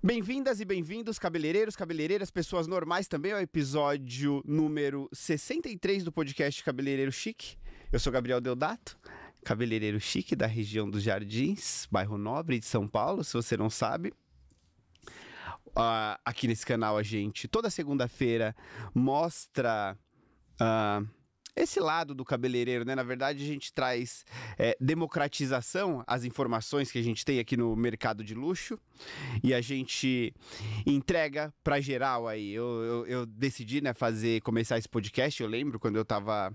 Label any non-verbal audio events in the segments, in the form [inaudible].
Bem-vindas e bem-vindos, cabeleireiros, cabeleireiras, pessoas normais também, ao episódio número 63 do podcast Cabeleireiro Chique. Eu sou Gabriel Deodato, cabeleireiro chique da região dos Jardins, bairro Nobre de São Paulo, se você não sabe. Uh, aqui nesse canal a gente, toda segunda-feira, mostra... Uh, esse lado do cabeleireiro, né? Na verdade, a gente traz é, democratização às informações que a gente tem aqui no mercado de luxo e a gente entrega para geral aí. Eu, eu, eu, decidi, né, fazer, começar esse podcast. Eu lembro quando eu estava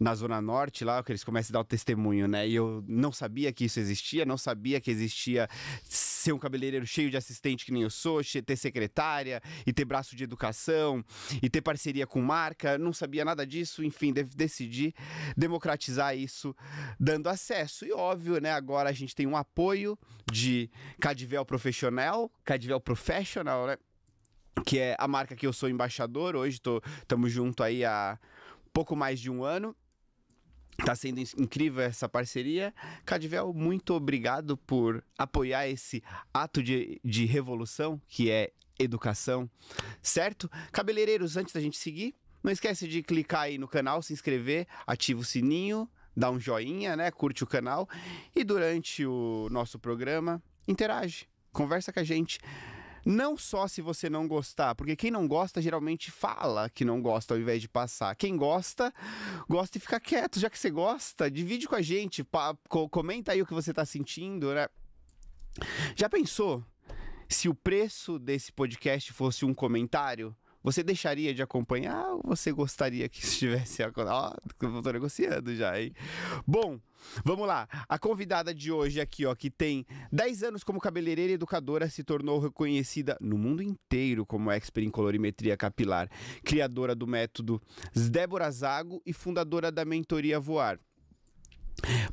na Zona Norte, lá que eles começam a dar o testemunho, né? E eu não sabia que isso existia, não sabia que existia ser um cabeleireiro cheio de assistente que nem eu sou, ter secretária e ter braço de educação e ter parceria com marca, não sabia nada disso, enfim, de decidi democratizar isso dando acesso. E óbvio, né, agora a gente tem um apoio de Cadivel Profissional, Cadivel Professional, né? Que é a marca que eu sou embaixador hoje, estamos junto aí há pouco mais de um ano. Tá sendo incrível essa parceria. Cadivel, muito obrigado por apoiar esse ato de, de revolução que é educação, certo? Cabeleireiros, antes da gente seguir, não esquece de clicar aí no canal, se inscrever, ativa o sininho, dá um joinha, né? Curte o canal e durante o nosso programa interage, conversa com a gente. Não só se você não gostar, porque quem não gosta geralmente fala que não gosta ao invés de passar. Quem gosta, gosta e fica quieto. Já que você gosta, divide com a gente, pa, co comenta aí o que você está sentindo, né? Já pensou se o preço desse podcast fosse um comentário? Você deixaria de acompanhar ou você gostaria que [laughs] estivesse ó, eu tô negociando já, hein? Bom, vamos lá. A convidada de hoje aqui, ó, que tem 10 anos como cabeleireira e educadora, se tornou reconhecida no mundo inteiro como expert em colorimetria capilar, criadora do método Débora Zago e fundadora da mentoria Voar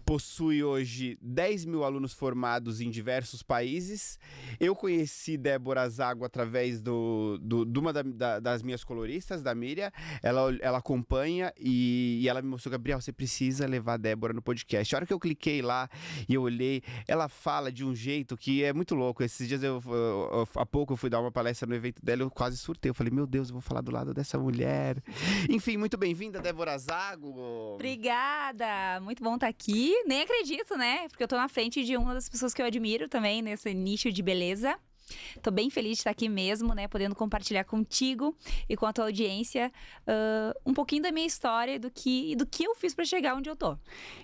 possui hoje 10 mil alunos formados em diversos países. Eu conheci Débora Zago através do, do, de uma da, da, das minhas coloristas, da Miriam. Ela, ela acompanha e, e, ela me mostrou, Gabriel, você precisa levar a Débora no podcast. A hora que eu cliquei lá e eu olhei, ela fala de um jeito que é muito louco. Esses dias, eu, eu, há pouco, eu fui dar uma palestra no evento dela eu quase surtei. Eu falei, meu Deus, eu vou falar do lado dessa mulher. Enfim, muito bem-vinda, Débora Zago. Obrigada, muito bom estar aqui aqui. Nem acredito, né? Porque eu tô na frente de uma das pessoas que eu admiro também nesse nicho de beleza. Tô bem feliz de estar aqui mesmo, né? Podendo compartilhar contigo e com a tua audiência uh, um pouquinho da minha história do que, do que eu fiz para chegar onde eu tô.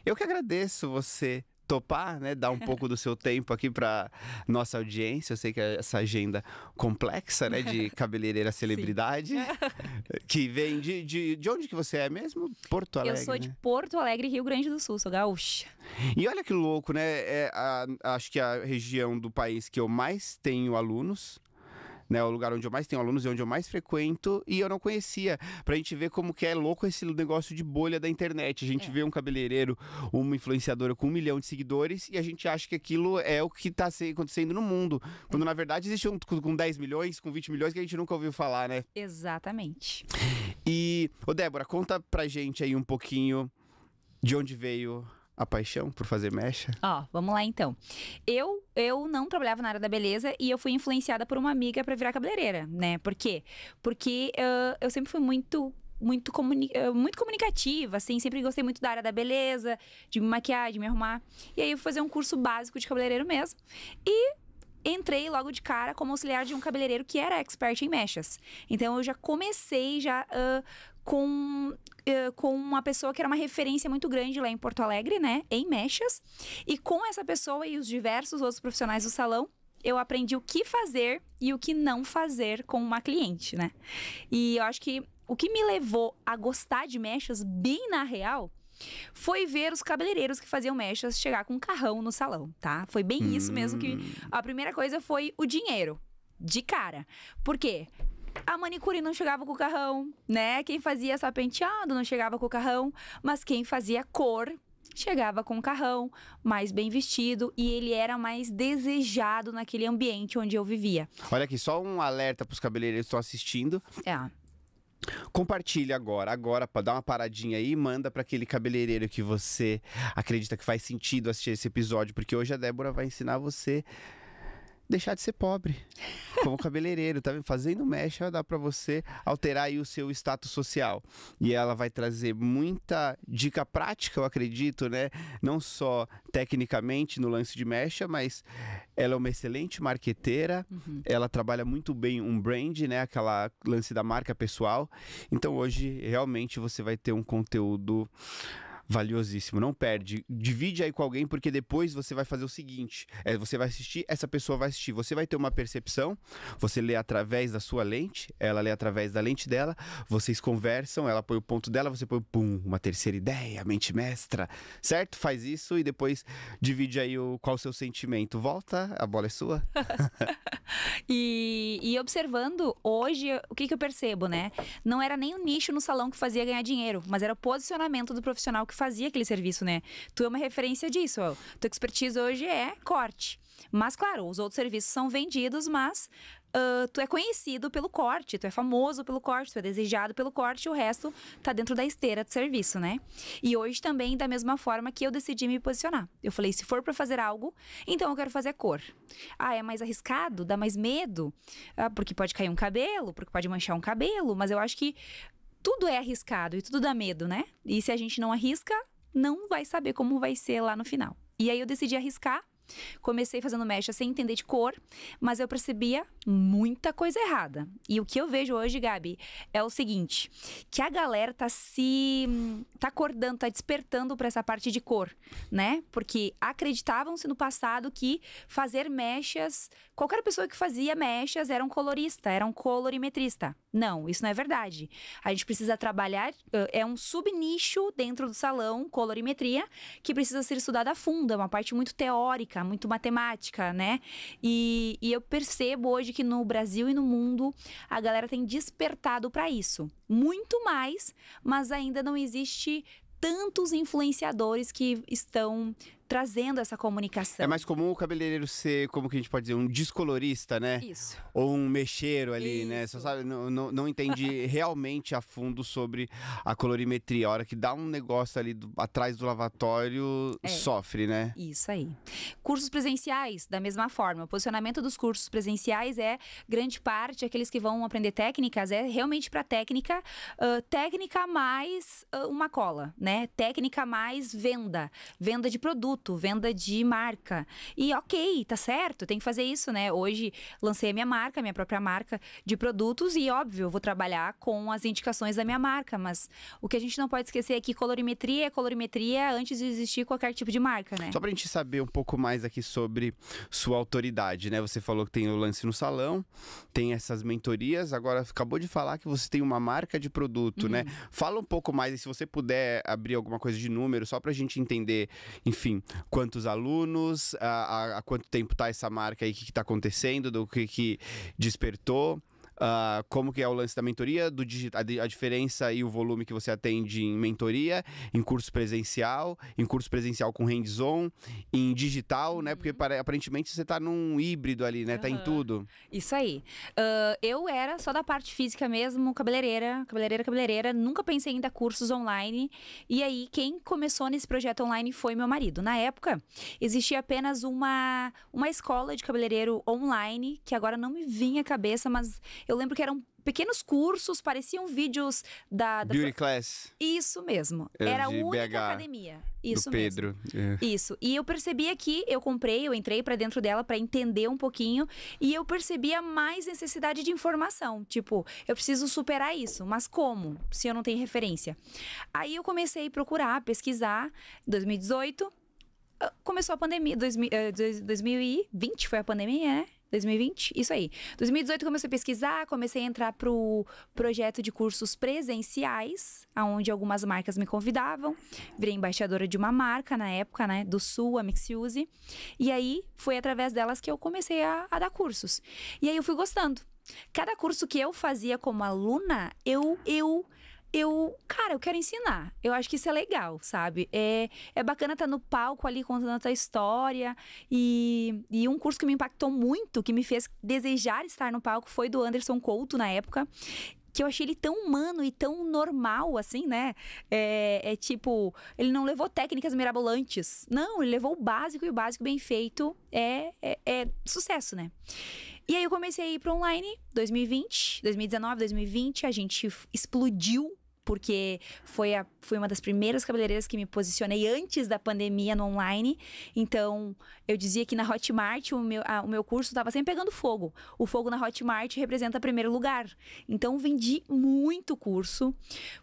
Eu que agradeço você topar, né, dar um pouco do seu tempo aqui para nossa audiência. Eu sei que é essa agenda complexa, né, de [laughs] cabeleireira celebridade, [laughs] que vem de, de, de onde que você é mesmo? Porto Alegre. Eu sou de né? Porto Alegre, Rio Grande do Sul, sou gaúcha. E olha que louco, né? É a, acho que é a região do país que eu mais tenho alunos né? O lugar onde eu mais tenho alunos e onde eu mais frequento, e eu não conhecia. Pra gente ver como que é louco esse negócio de bolha da internet. A gente é. vê um cabeleireiro, uma influenciadora com um milhão de seguidores, e a gente acha que aquilo é o que tá acontecendo no mundo. Quando, na verdade, existe um com 10 milhões, com 20 milhões, que a gente nunca ouviu falar, né? Exatamente. E, ô Débora, conta pra gente aí um pouquinho de onde veio a paixão por fazer mecha? Ó, vamos lá então. Eu eu não trabalhava na área da beleza e eu fui influenciada por uma amiga para virar cabeleireira, né? Por quê? Porque uh, eu sempre fui muito muito, comuni muito comunicativa, assim, sempre gostei muito da área da beleza, de me maquiar, de me arrumar. E aí eu fui fazer um curso básico de cabeleireiro mesmo. E entrei logo de cara como auxiliar de um cabeleireiro que era expert em mechas. Então eu já comecei já uh, com eh, com uma pessoa que era uma referência muito grande lá em Porto Alegre, né, em mechas. E com essa pessoa e os diversos outros profissionais do salão, eu aprendi o que fazer e o que não fazer com uma cliente, né? E eu acho que o que me levou a gostar de mechas bem na real foi ver os cabeleireiros que faziam mechas chegar com um carrão no salão, tá? Foi bem isso mesmo que hum. a primeira coisa foi o dinheiro de cara. Por quê? A manicure não chegava com o carrão, né? Quem fazia só penteado não chegava com o carrão, mas quem fazia cor chegava com o carrão, mais bem vestido e ele era mais desejado naquele ambiente onde eu vivia. Olha aqui, só um alerta para os cabeleireiros que estão assistindo. É. Compartilha agora, agora para dar uma paradinha aí, manda para aquele cabeleireiro que você acredita que faz sentido assistir esse episódio, porque hoje a Débora vai ensinar você deixar de ser pobre. [laughs] Como cabeleireiro, tá vendo? Fazendo mecha dá para você alterar aí o seu status social. E ela vai trazer muita dica prática, eu acredito, né? Não só tecnicamente no lance de mecha, mas ela é uma excelente marqueteira, uhum. ela trabalha muito bem um brand, né? Aquela lance da marca pessoal. Então hoje realmente você vai ter um conteúdo Valiosíssimo, não perde. Divide aí com alguém, porque depois você vai fazer o seguinte: é, você vai assistir, essa pessoa vai assistir. Você vai ter uma percepção, você lê através da sua lente, ela lê através da lente dela, vocês conversam, ela põe o ponto dela, você põe, pum, uma terceira ideia, mente mestra, certo? Faz isso e depois divide aí o, qual o seu sentimento. Volta, a bola é sua. [laughs] e, e, observando hoje, o que, que eu percebo, né? Não era nem o nicho no salão que fazia ganhar dinheiro, mas era o posicionamento do profissional que que fazia aquele serviço, né? Tu é uma referência disso. Ó. Tua expertise hoje é corte. Mas, claro, os outros serviços são vendidos, mas uh, tu é conhecido pelo corte, tu é famoso pelo corte, tu é desejado pelo corte, o resto tá dentro da esteira de serviço, né? E hoje também, da mesma forma que eu decidi me posicionar. Eu falei, se for para fazer algo, então eu quero fazer cor. Ah, é mais arriscado? Dá mais medo? Ah, porque pode cair um cabelo, porque pode manchar um cabelo, mas eu acho que tudo é arriscado e tudo dá medo, né? E se a gente não arrisca, não vai saber como vai ser lá no final. E aí eu decidi arriscar Comecei fazendo mecha sem entender de cor, mas eu percebia muita coisa errada. E o que eu vejo hoje, Gabi, é o seguinte: que a galera tá se. tá acordando, tá despertando para essa parte de cor, né? Porque acreditavam-se no passado que fazer mechas, qualquer pessoa que fazia mechas era um colorista, era um colorimetrista. Não, isso não é verdade. A gente precisa trabalhar, eh, é um subnicho dentro do salão colorimetria que precisa ser estudada a fundo, é uma parte muito teórica muito matemática, né? E, e eu percebo hoje que no Brasil e no mundo a galera tem despertado para isso. Muito mais, mas ainda não existe tantos influenciadores que estão trazendo essa comunicação. É mais comum o cabeleireiro ser, como que a gente pode dizer, um descolorista, né? Isso. Ou um mexeiro ali, Isso. né? Só sabe, não, não, não entende [laughs] realmente a fundo sobre a colorimetria. A hora que dá um negócio ali do, atrás do lavatório, é. sofre, né? Isso aí. Cursos presenciais, da mesma forma. O posicionamento dos cursos presenciais é grande parte, aqueles que vão aprender técnicas, é realmente para técnica, uh, técnica mais uh, uma cola, né? Técnica mais venda, venda de produto produto, venda de marca. E ok, tá certo, tem que fazer isso, né? Hoje lancei a minha marca, minha própria marca de produtos e óbvio, vou trabalhar com as indicações da minha marca, mas o que a gente não pode esquecer é que colorimetria é colorimetria antes de existir qualquer tipo de marca, né? Só pra gente saber um pouco mais aqui sobre sua autoridade, né? Você falou que tem o lance no salão, tem essas mentorias, agora acabou de falar que você tem uma marca de produto, né? uhum. né? Fala um pouco mais, e se você puder abrir alguma coisa de número, só pra gente entender, enfim, quantos alunos, há, quanto tempo está essa marca aí, o que está acontecendo, do que, que despertou uh, como que é o lance da mentoria, do a, a diferença e o volume que você atende em mentoria, em curso presencial, em curso presencial com hands-on, em digital, uhum. né? Porque uhum. para, aparentemente você está num híbrido ali, né? Uhum. Tá em tudo. Isso aí. Uh, eu era só da parte física mesmo, cabeleireira, cabeleireira, cabeleireira. Nunca pensei em dar cursos online. E aí, quem começou nesse projeto online foi meu marido. Na época, existia apenas uma, uma escola de cabeleireiro online, que agora não me vinha à cabeça, mas eu eu lembro que eram pequenos cursos, pareciam vídeos da. da Beauty pro... Class. Isso mesmo. Eu é, Era a única BH academia. Isso do Pedro. Mesmo. É. Isso. E eu percebia que eu comprei, eu entrei para dentro dela para entender um pouquinho e eu percebia mais necessidade de informação. Tipo, eu preciso superar isso, mas como? Se eu não tenho referência. Aí eu comecei a procurar, pesquisar. 2018 ah, começou a pandemia, 2020 eh, foi a pandemia, é? 2020, isso aí. 2018 comecei a pesquisar, comecei a entrar pro projeto de cursos presenciais, aonde algumas marcas me convidavam. Virei embaixadora de uma marca na época, né, do Sul, a Mixiuse. E aí foi através delas que eu comecei a, a dar cursos. E aí eu fui gostando. Cada curso que eu fazia como aluna, eu eu eu, cara, eu quero ensinar. Eu acho que isso é legal, sabe? É, é bacana estar tá no palco ali contando a tua história. E, e um curso que me impactou muito, que me fez desejar estar no palco, foi do Anderson Couto na época. Que eu achei ele tão humano e tão normal, assim, né? É, é tipo, ele não levou técnicas mirabolantes. Não, ele levou o básico e o básico bem feito é, é, é sucesso, né? E aí eu comecei a ir para online, 2020, 2019, 2020, a gente explodiu porque foi, a, foi uma das primeiras cabeleireiras que me posicionei antes da pandemia no online. Então, eu dizia que na Hotmart o meu, a, o meu curso estava sempre pegando fogo. O fogo na Hotmart representa primeiro lugar. Então, vendi muito curso.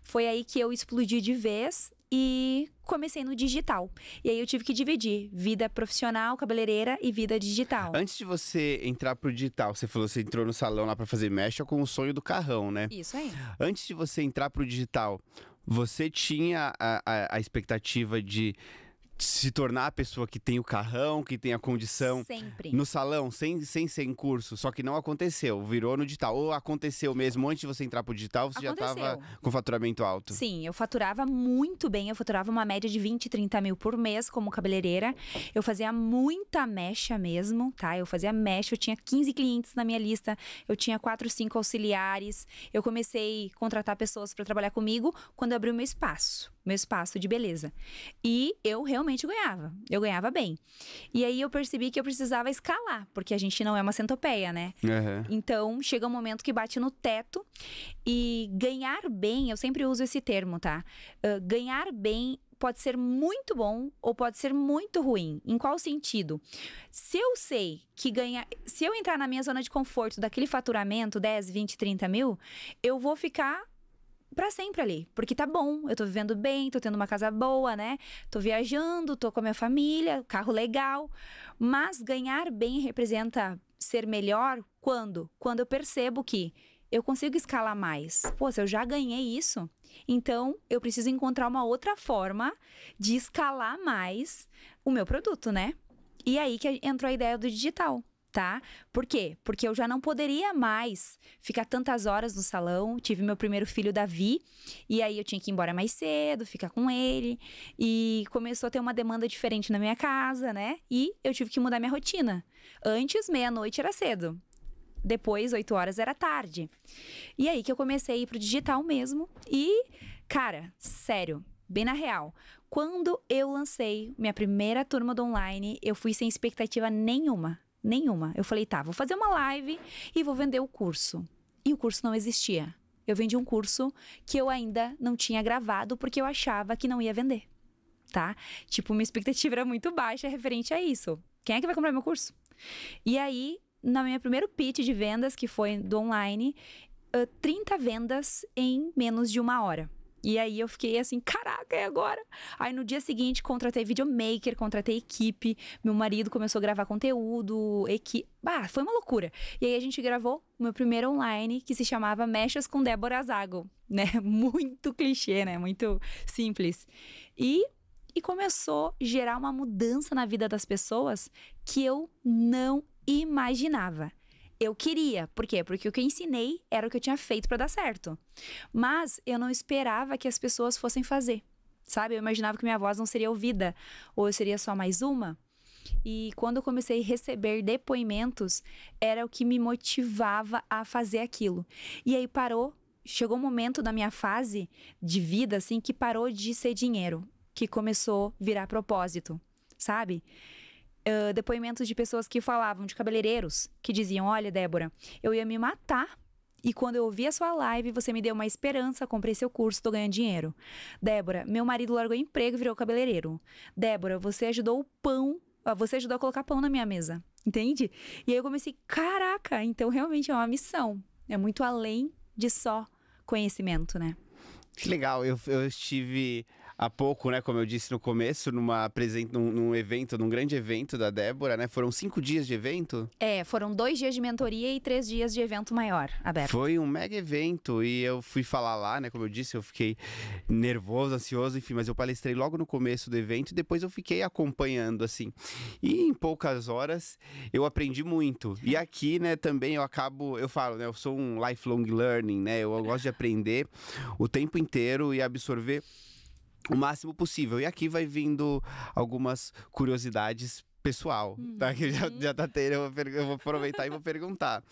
Foi aí que eu explodi de vez e comecei no digital. E aí eu tive que dividir vida profissional, cabeleireira e vida digital. Antes de você entrar pro digital, você falou que você entrou no salão lá para fazer mecha com o sonho do carrão, né? Isso aí. Antes de você entrar pro digital, você tinha a, a, a expectativa de se tornar a pessoa que tem o carrão, que tem a condição. Sempre. No salão, sem, sem ser em curso. Só que não aconteceu, virou no digital. Ou aconteceu mesmo, antes de você entrar pro digital, você aconteceu. já estava com faturamento alto. Sim, eu faturava muito bem. Eu faturava uma média de 20, 30 mil por mês como cabeleireira. Eu fazia muita mecha mesmo, tá? Eu fazia mecha, eu tinha 15 clientes na minha lista. Eu tinha 4, 5 auxiliares. Eu comecei a contratar pessoas para trabalhar comigo quando eu abri o meu espaço meu espaço de beleza. E eu realmente ganhava, eu ganhava bem. E aí eu percebi que eu precisava escalar, porque a gente não é uma centopeia, né? Uhum. Então chega um momento que bate no teto e ganhar bem, eu sempre uso esse termo, tá? Uh, ganhar bem pode ser muito bom ou pode ser muito ruim. Em qual sentido? Se eu sei que ganha. Se eu entrar na minha zona de conforto daquele faturamento, 10, 20, 30 mil, eu vou ficar para sempre ali. Porque tá bom, eu tô vivendo bem, tô tendo uma casa boa, né? Tô viajando, tô com a minha família, carro legal. Mas ganhar bem representa ser melhor quando? Quando eu percebo que eu consigo escalar mais. Pô, se eu já ganhei isso, então eu preciso encontrar uma outra forma de escalar mais o meu produto, né? E é aí que entrou a ideia do digital tá? Por quê? Porque eu já não poderia mais ficar tantas horas no salão. Tive meu primeiro filho, Davi, e aí eu tinha que ir embora mais cedo, ficar com ele, e começou a ter uma demanda diferente na minha casa, né? E eu tive que mudar minha rotina. Antes, meia-noite era cedo. Depois, 8 horas era tarde. E aí que eu comecei a ir pro digital mesmo. E, cara, sério, bem na real. Quando eu lancei minha primeira turma do online, eu fui sem expectativa nenhuma Nenhuma. Eu falei, tá, vou fazer uma live e vou vender o curso. E o curso não existia. Eu vendi um curso que eu ainda não tinha gravado porque eu achava que não ia vender. Tá? Tipo, minha expectativa era muito baixa referente a isso. Quem é que vai comprar meu curso? E aí, na minha primeiro pitch de vendas, que foi do online, 30 vendas em menos de uma hora. E aí eu fiquei assim, caraca, é agora? Aí no dia seguinte contratei videomaker, contratei equipe, meu marido começou a gravar conteúdo, equipe. Ah, foi uma loucura. E aí a gente gravou o meu primeiro online, que se chamava Mechas com Débora Zago, né? [laughs] Muito clichê, né? Muito simples. E, e começou a gerar uma mudança na vida das pessoas que eu não imaginava eu queria. Por quê? Porque o que eu ensinei era o que eu tinha feito para dar certo. Mas eu não esperava que as pessoas fossem fazer. Sabe? Eu imaginava que minha voz não seria ouvida, ou eu seria só mais uma. E quando eu comecei a receber depoimentos, era o que me motivava a fazer aquilo. E aí parou, chegou um momento da minha fase de vida assim que parou de ser dinheiro, que começou a virar propósito, sabe? uh, depoimentos de pessoas que falavam, de cabeleireiros, que diziam: Olha, Débora, eu ia me matar e quando eu ouvi a sua live, você me deu uma esperança, comprei seu curso, tô ganhando dinheiro. Débora, meu marido largou emprego e virou cabeleireiro. Débora, você ajudou o pão, ah, você ajudou a colocar pão na minha mesa. Entende? E aí eu comecei, caraca, então realmente é uma missão. É muito além de só conhecimento, né? Que legal, eu, eu estive há pouco, né? Como eu disse no começo, numa num, num, evento, num grande evento da Débora, né? Foram cinco dias de evento? É, foram dois dias de mentoria e três dias de evento maior, aberto. Foi um mega evento e eu fui falar lá, né? Como eu disse, eu fiquei nervoso, ansioso, enfim, mas eu palestrei logo no começo do evento e depois eu fiquei acompanhando, assim. E em poucas horas eu aprendi muito. E aqui, né, também eu acabo, eu falo, né? Eu sou um lifelong learning, né? Eu gosto de aprender o tempo inteiro e absorver o máximo possível. E aqui vai vindo algumas curiosidades pessoal, uhum. tá? Que já, uhum. já tá tendo, eu vou, eu vou aproveitar e vou perguntar.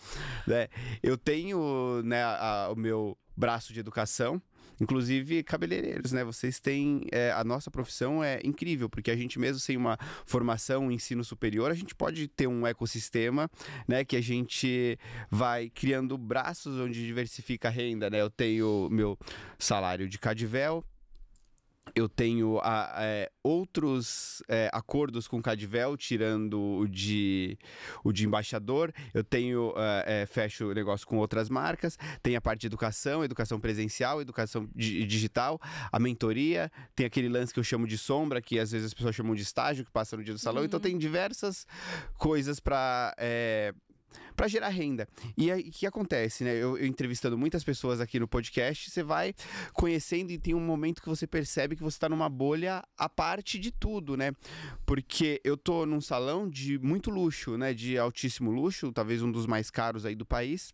Né? Eu tenho né, a, o meu braço de educação, inclusive cabeleireiros, né? Vocês têm é, a nossa profissão é incrível porque a gente mesmo sem uma formação, um ensino superior, a gente pode ter um ecossistema, né? Que a gente vai criando braços onde diversifica a renda, né? Eu tenho meu salário de cadivel, eu tenho a, é, outros é, acordos com o Cadivel, tirando o de, o de embaixador. Eu tenho, é, é fecho negócio com outras marcas. Tem a parte de educação, educação presencial, educação di digital, a mentoria. Tem aquele lance que eu chamo de sombra, que às vezes as pessoas chamam de estágio, que passa no dia do salão. Então, uhum. Então tem diversas coisas para é, para gerar renda. E aí, o que acontece, né? Eu, eu, entrevistando muitas pessoas aqui no podcast, você vai conhecendo e tem um momento que você percebe que você está numa bolha à parte de tudo, né? Porque eu tô num salão de muito luxo, né? De altíssimo luxo, talvez um dos mais caros aí do país.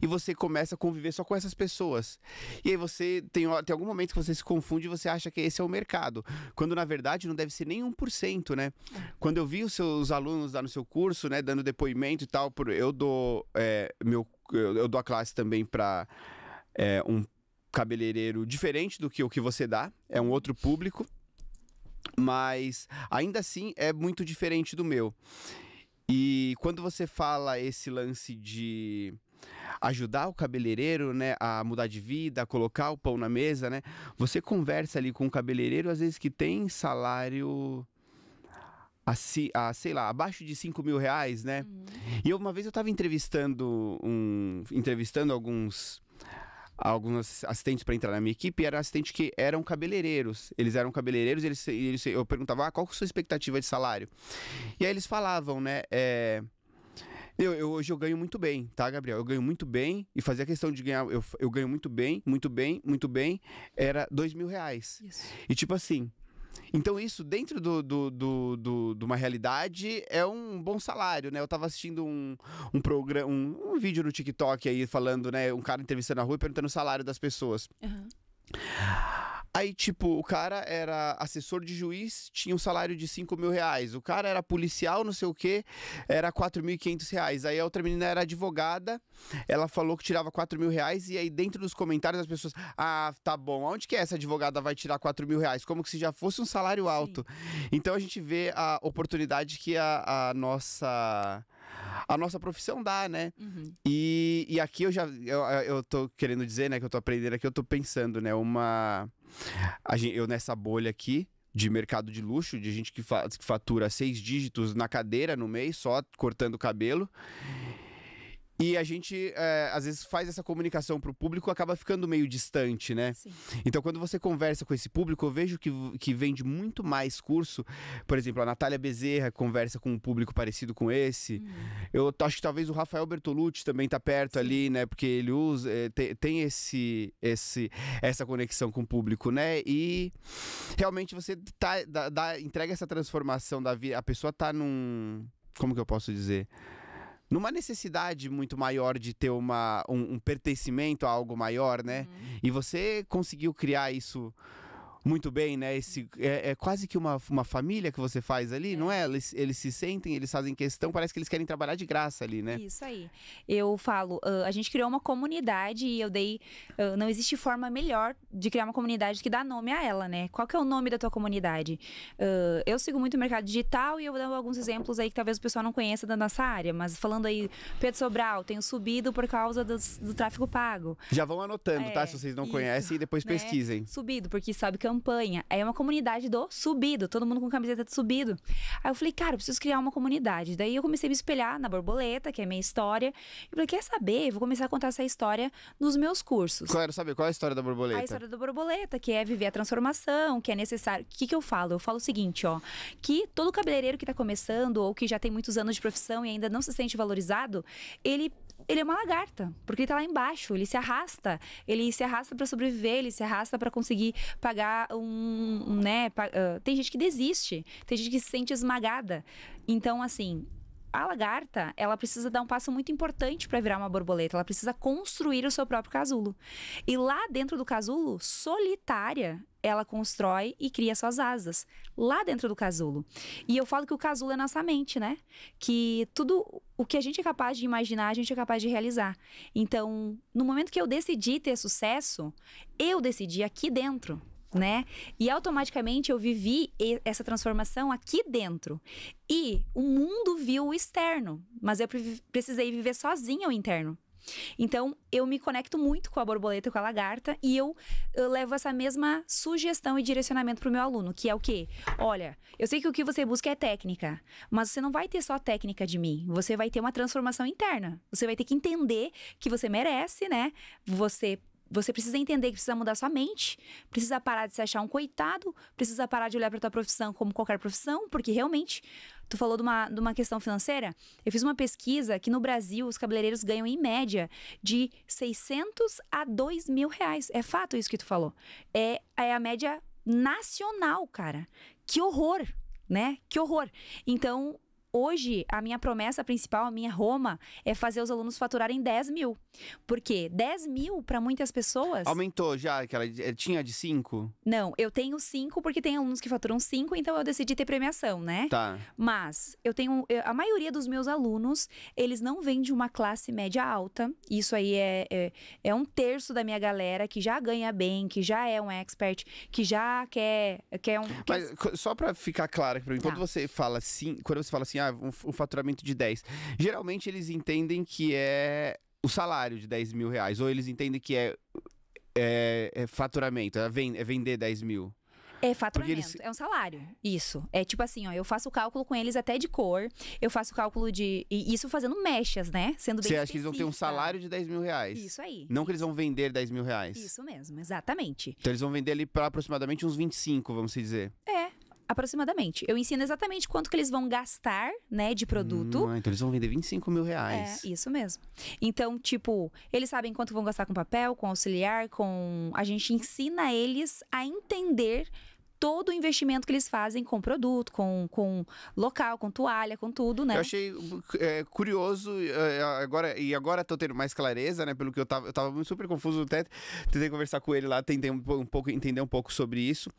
E você começa a conviver só com essas pessoas. E aí você tem, tem algum momento que você se confunde e você acha que esse é o mercado. Quando na verdade não deve ser nem 1%, né? É. Quando eu vi os seus alunos lá no seu curso, né, dando depoimento e tal, por, eu dou é, meu, eu, eu, dou a classe também para é, um cabeleireiro diferente do que o que você dá, é um outro público, mas ainda assim é muito diferente do meu. E quando você fala esse lance de ajudar o cabeleireiro, né, a mudar de vida, a colocar o pão na mesa, né? Você conversa ali com o cabeleireiro, às vezes que tem salário a, a, sei lá, abaixo de 5 mil reais, né? Uhum. E uma vez eu estava entrevistando um. entrevistando alguns alguns assistentes para entrar na minha equipe eram assistentes que eram cabeleireiros. Eles eram cabeleireiros eles, eles eu perguntava ah, qual que é a sua expectativa de salário. E aí eles falavam, né? É, eu, eu, hoje eu ganho muito bem, tá, Gabriel? Eu ganho muito bem e fazer a questão de ganhar, eu, eu ganho muito bem, muito bem, muito bem, era dois mil reais. Isso. E tipo assim, então, isso dentro do, do, do, do, de uma realidade é um bom salário, né? Eu tava assistindo um, um programa, um, um, vídeo no TikTok aí falando, né? Um cara entrevistando a rua e perguntando o salário das pessoas. Uhum. Aí, tipo, o cara era assessor de juiz, tinha um salário de 5 mil reais. O cara era policial, não sei o quê, era 4.500 reais. Aí a outra menina era advogada, ela falou que tirava 4 mil reais. E aí, dentro dos comentários, as pessoas. Ah, tá bom, aonde que essa advogada vai tirar 4 mil reais? Como que se já fosse um salário alto. Sim. Então a gente vê a oportunidade que a, a nossa a nossa profissão dá, né? Uhum. E, e aqui eu já eu, eu tô querendo dizer, né, que eu tô aprendendo aqui, eu tô pensando, né, uma gente, eu nessa bolha aqui de mercado de luxo, de gente que, fa que fatura seis dígitos na cadeira no mês só cortando o cabelo. Uhum. E a gente, é, às vezes, faz essa comunicação para o público acaba ficando meio distante, né? Sim. Então, quando você conversa com esse público, eu vejo que, que vende muito mais curso. Por exemplo, a Natália Bezerra conversa com um público parecido com esse. Uhum. Eu acho que talvez o Rafael Bertolucci também está perto Sim. ali, né? Porque ele usa, eh, tem, tem esse, esse, essa conexão com o público, né? E realmente você tá, dá, dá entrega essa transformação da vida. A pessoa tá num. Como que eu posso dizer? numa necessidade muito maior de ter uma, um, um pertencimento a algo maior, né? Uhum. E você conseguiu criar isso muito bem, né? Esse, é, é, quase que uma, uma família que você faz ali, é. não é? Eles, eles se sentem, eles fazem questão, parece que eles querem trabalhar de graça ali, né? Isso aí. Eu falo, uh, a gente criou uma comunidade e eu dei. Uh, não existe forma melhor de criar uma comunidade que dá nome a ela, né? Qual que é o nome da tua comunidade? Uh, eu sigo muito o mercado digital e eu vou dar alguns exemplos aí que talvez o pessoal não conheça da nossa área, mas falando aí, Pedro Sobral, tenho subido por causa do tráfego pago. Já vão anotando, tá? é, tá? Se vocês não isso, conhecem e depois né? pesquisem. Subido, porque sabe que campanha. é uma comunidade do subido, todo mundo com camiseta de subido. Aí eu falei, cara, eu preciso criar uma comunidade. Daí eu comecei a me espelhar na borboleta, que é a minha história. E falei, quer saber? Eu vou começar a contar essa história nos meus cursos. Claro, sabe qual é a história da borboleta? A história da borboleta, que é viver a transformação, que é necessário. O que, que eu falo? Eu falo o seguinte, ó. Que todo cabeleireiro que tá começando ou que já tem muitos anos de profissão e ainda não se sente valorizado, ele ele é uma lagarta, porque ele tá lá embaixo, ele se arrasta, ele se arrasta para sobreviver, ele se arrasta para conseguir pagar um, um né, pa, uh, tem gente que desiste, tem gente que se sente esmagada. Então assim, a lagarta, ela precisa dar um passo muito importante para virar uma borboleta. Ela precisa construir o seu próprio casulo. E lá dentro do casulo, solitária, ela constrói e cria suas asas. Lá dentro do casulo. E eu falo que o casulo é nossa mente, né? Que tudo o que a gente é capaz de imaginar, a gente é capaz de realizar. Então, no momento que eu decidi ter sucesso, eu decidi aqui dentro né? E automaticamente eu vivi essa transformação aqui dentro. E o mundo viu o externo, mas eu precisei viver sozinha o interno. Então, eu me conecto muito com a borboleta e com a lagarta e eu, eu levo essa mesma sugestão e direcionamento para o meu aluno, que é o quê? Olha, eu sei que o que você busca é técnica, mas você não vai ter só técnica de mim, você vai ter uma transformação interna. Você vai ter que entender que você merece, né? Você você precisa entender que precisa mudar sua mente, precisa parar de se achar um coitado, precisa parar de olhar para tua profissão como qualquer profissão, porque realmente, tu falou de uma, de uma questão financeira, eu fiz uma pesquisa que no Brasil os cabeleireiros ganham em média de 600 a 2 mil reais. É fato isso que tu falou. É, é a média nacional, cara. Que horror! Né? Que horror. Então, Hoje, a minha promessa principal, a minha Roma, é fazer os alunos faturarem 10 mil. Por quê? 10 mil para muitas pessoas. Aumentou já, que ela eh, tinha de 5? Não, eu tenho 5 porque tem alunos que faturam 5, então eu decidi ter premiação, né? Tá. Mas eu tenho. Eu, eh, a maioria dos meus alunos, eles não vêm de uma classe média alta. Isso aí é, é, é um terço da minha galera que já ganha bem, que já é um expert, que já quer. quer um, quer... Mas só para ficar claro pra mim, tá. quando você fala assim, quando você fala assim, assim, ah, um, um faturamento de 10. Geralmente eles entendem que é o salário de 10 mil reais, ou eles entendem que é, é, é faturamento, é, vend é vender 10 mil. É faturamento, eles... é um salário. Isso. É tipo assim, ó, eu faço o cálculo com eles até de cor, eu faço o cálculo de. E isso fazendo mechas, né? Sendo Você específica. acha que eles vão ter um salário de 10 mil reais? Isso aí. Não isso. que eles vão vender 10 mil reais. Isso mesmo, exatamente. Então eles vão vender ali para aproximadamente uns 25, vamos dizer. É, aproximadamente. Eu ensino exatamente quanto que eles vão gastar, né, de produto. Hum, ah, então eles vão vender 25 mil reais. É, isso mesmo. Então, tipo, eles sabem quanto vão gastar com papel, com auxiliar, com. A gente ensina eles a entender todo o investimento que eles fazem com produto, com, com local, com toalha, com tudo, né? Eu achei é, curioso é, agora, e agora tô tendo mais clareza, né? Pelo que eu tava, eu tava super confuso até, tentei conversar com ele lá, tentei um, um pouco, entender um pouco sobre isso.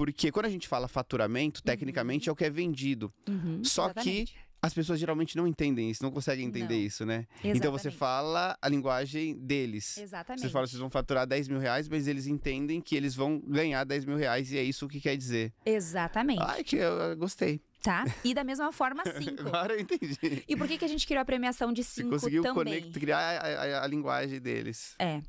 Porque quando a gente fala faturamento, tecnicamente uhum. é o que é vendido. Uhum, Só exatamente. que as pessoas geralmente não entendem isso, não conseguem entender não. isso, né? Exatamente. Então você fala a linguagem deles. Exatamente. Você fala que vocês vão faturar 10 mil reais, mas eles entendem que eles vão ganhar 10 mil reais e é isso que quer dizer. Exatamente. Ai, que eu, eu gostei. Tá? E da mesma forma, [laughs] cinco. Agora eu entendi. E por que, que a gente criou a premiação de cinco conseguiu também? criar a, a, a, linguagem deles. É.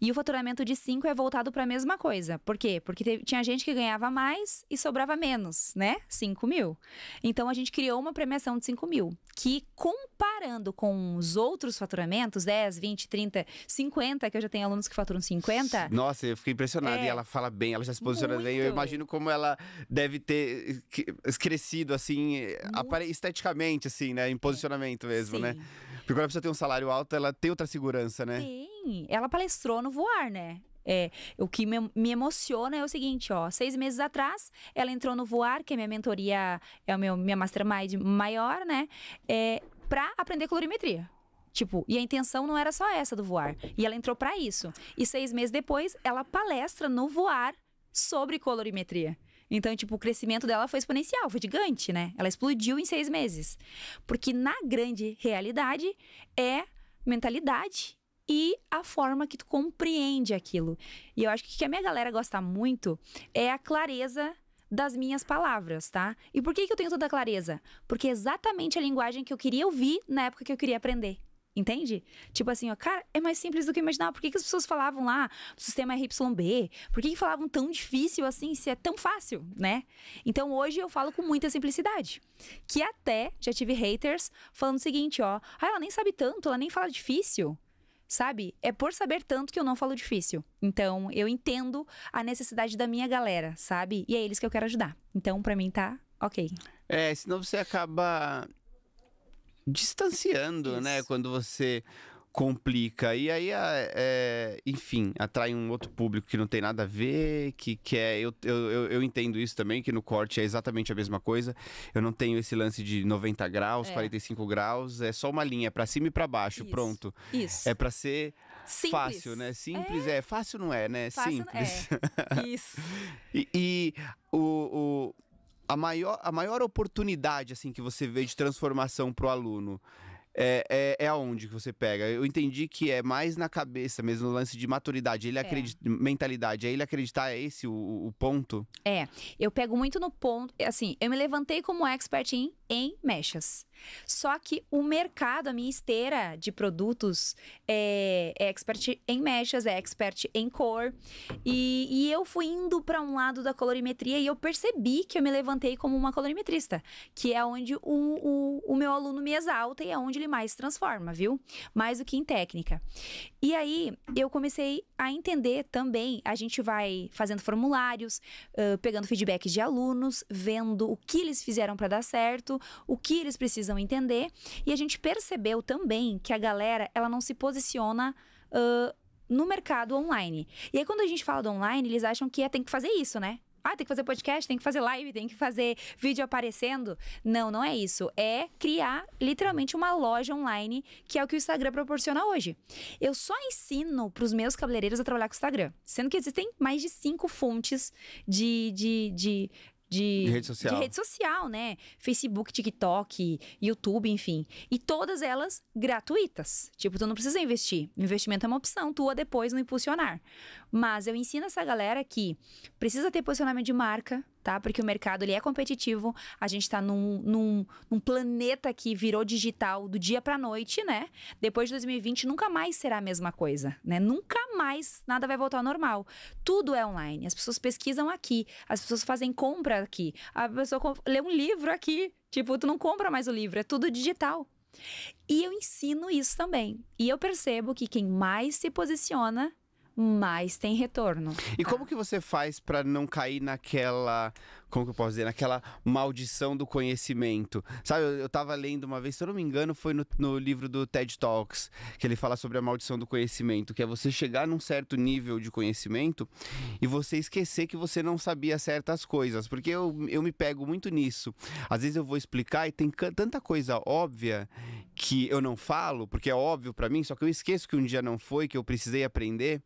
E o faturamento de cinco é voltado para a mesma coisa. Por quê? Porque tinha gente que ganhava mais e sobrava menos, né? Cinco mil. Então a gente criou uma premiação de cinco mil. Que comparando com os outros faturamentos, 10, 20, 30, 50, que eu já tenho alunos que faturam 50. Nossa, eu fiquei impressionada. É, e ela fala bem, ela já se posiciona muito. bem. Eu imagino como ela deve ter crescido assim, eh, uhum. esteticamente, assim, né? Em posicionamento mesmo, né? Sim. né? Porque quando a pessoa tem um salário alto, ela tem outra segurança, né? Tem. Ela palestrou no voar, né? É, o que me, me, emociona é o seguinte, ó. Seis meses atrás, ela entrou no Voar, que é minha mentoria, é o meu, minha mastermind maior, né? É, pra aprender colorimetria. Tipo, e a intenção não era só essa do voar. E ela entrou para isso. E seis meses depois, ela palestra no voar sobre colorimetria. Então, tipo, o crescimento dela foi exponencial, foi gigante, né? Ela explodiu em seis meses. Porque na grande realidade é mentalidade e a forma que tu compreende aquilo. E eu acho que o que a minha galera gosta muito é a clareza das minhas palavras, tá? E por que, que eu tenho toda a clareza? Porque é exatamente a linguagem que eu queria ouvir na época que eu queria aprender. Entende? Tipo assim, ó, cara, é mais simples do que imaginar. imaginava. Por que, que as pessoas falavam lá do sistema RYB? Por que, que falavam tão difícil assim, se é tão fácil, né? Então hoje eu falo com muita simplicidade. Que até já tive haters falando o seguinte, ó. Ah, ela nem sabe tanto, ela nem fala difícil. Sabe? É por saber tanto que eu não falo difícil. Então, eu entendo a necessidade da minha galera, sabe? E é eles que eu quero ajudar. Então, pra mim tá ok. É, senão você acaba distanciando, né, Isso. né? Quando você complica. E aí, ah, é, enfim, atrai um outro público que não tem nada a ver, que quer. eu, eu, eu entendo isso também, que no corte é exatamente a mesma coisa. Eu não tenho esse lance de 90 graus, é. 45 graus, é só uma linha para cima e para baixo, isso. pronto. Isso. É para ser Simples. fácil, né? Simples, é. é. Fácil não é, né? Fácil é. Simples. Isso. [laughs] e, e o, o a maior, a maior oportunidade assim que você vê de transformação para o aluno é, é, é, aonde que você pega? Eu entendi que é mais na cabeça mesmo, no lance de maturidade, ele é. acredita, mentalidade, é ele acreditar, é esse o, o ponto? É, eu pego muito no ponto, assim, eu me levantei como expert em em mechas. Só que o mercado, a minha esteira de produtos é, é expert em mechas, é expert em cor. E, e eu fui indo para um lado da colorimetria e eu percebi que eu me levantei como uma colorimetrista, que é onde o, o, o meu aluno me exalta e é onde ele mais transforma, viu? Mais do que em técnica. E aí eu comecei a entender também, a gente vai fazendo formulários, uh, pegando feedbacks de alunos, vendo o que eles fizeram para dar certo, o que eles precisam entender. E a gente percebeu também que a galera, ela não se posiciona. Uh, no mercado online. E aí, quando a gente fala do online, eles acham que é, tem que fazer isso, né? Ah, tem que fazer podcast, tem que fazer live, tem que fazer vídeo aparecendo. Não, não é isso. É criar literalmente uma loja online, que é o que o Instagram proporciona hoje. Eu só ensino para os meus cabeleireiros a trabalhar com o Instagram, sendo que existem mais de cinco fontes de, de, de de, de, rede social. de rede social, né? Facebook, TikTok, YouTube, enfim. E todas elas gratuitas. Tipo, tu não precisa investir. Investimento é uma opção tua depois no impulsionar. Mas eu ensino essa galera que precisa ter posicionamento de marca, tá? Porque o mercado ele é competitivo, a gente está num, num, num, planeta que virou digital do dia para noite, né? Depois de 2020 nunca mais será a mesma coisa, né? Nunca mais nada vai voltar ao normal. Tudo é online, as pessoas pesquisam aqui, as pessoas fazem compra aqui, a pessoa lê um livro aqui, tipo, tu não compra mais o livro, é tudo digital. E eu ensino isso também. E eu percebo que quem mais se posiciona mais tem retorno. E tá? como que você faz para não cair naquela como que eu posso dizer? Naquela maldição do conhecimento. Sabe, eu, eu tava lendo uma vez, se eu não me engano, foi no, no livro do TED Talks, que ele fala sobre a maldição do conhecimento, que é você chegar num certo nível de conhecimento e você esquecer que você não sabia certas coisas. Porque eu, eu me pego muito nisso. Às vezes eu vou explicar e tem tanta coisa óbvia que eu não falo, porque é óbvio para mim, só que eu esqueço que um dia não foi, que eu precisei aprender.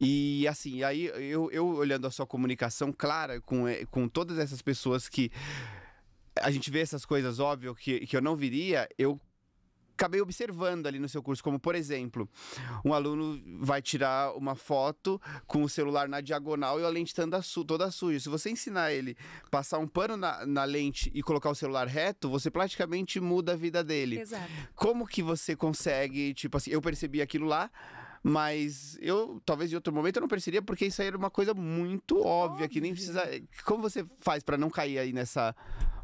E assim, aí eu, eu olhando a sua comunicação clara, com, eh, com toda todas essas pessoas que a gente vê essas coisas, óbvio, que, que eu não viria, eu acabei observando ali no seu curso, como por exemplo, um aluno vai tirar uma foto com o celular na diagonal e a lente su toda suja. Se você ensinar ele passar um pano na, na, lente e colocar o celular reto, você praticamente muda a vida dele. Exato. Como que você consegue, tipo assim, eu percebi aquilo lá, mas eu, talvez em outro momento, eu não perceberia, porque isso aí era uma coisa muito óbvia, óbvia. que nem precisa. Como você faz para não cair aí nessa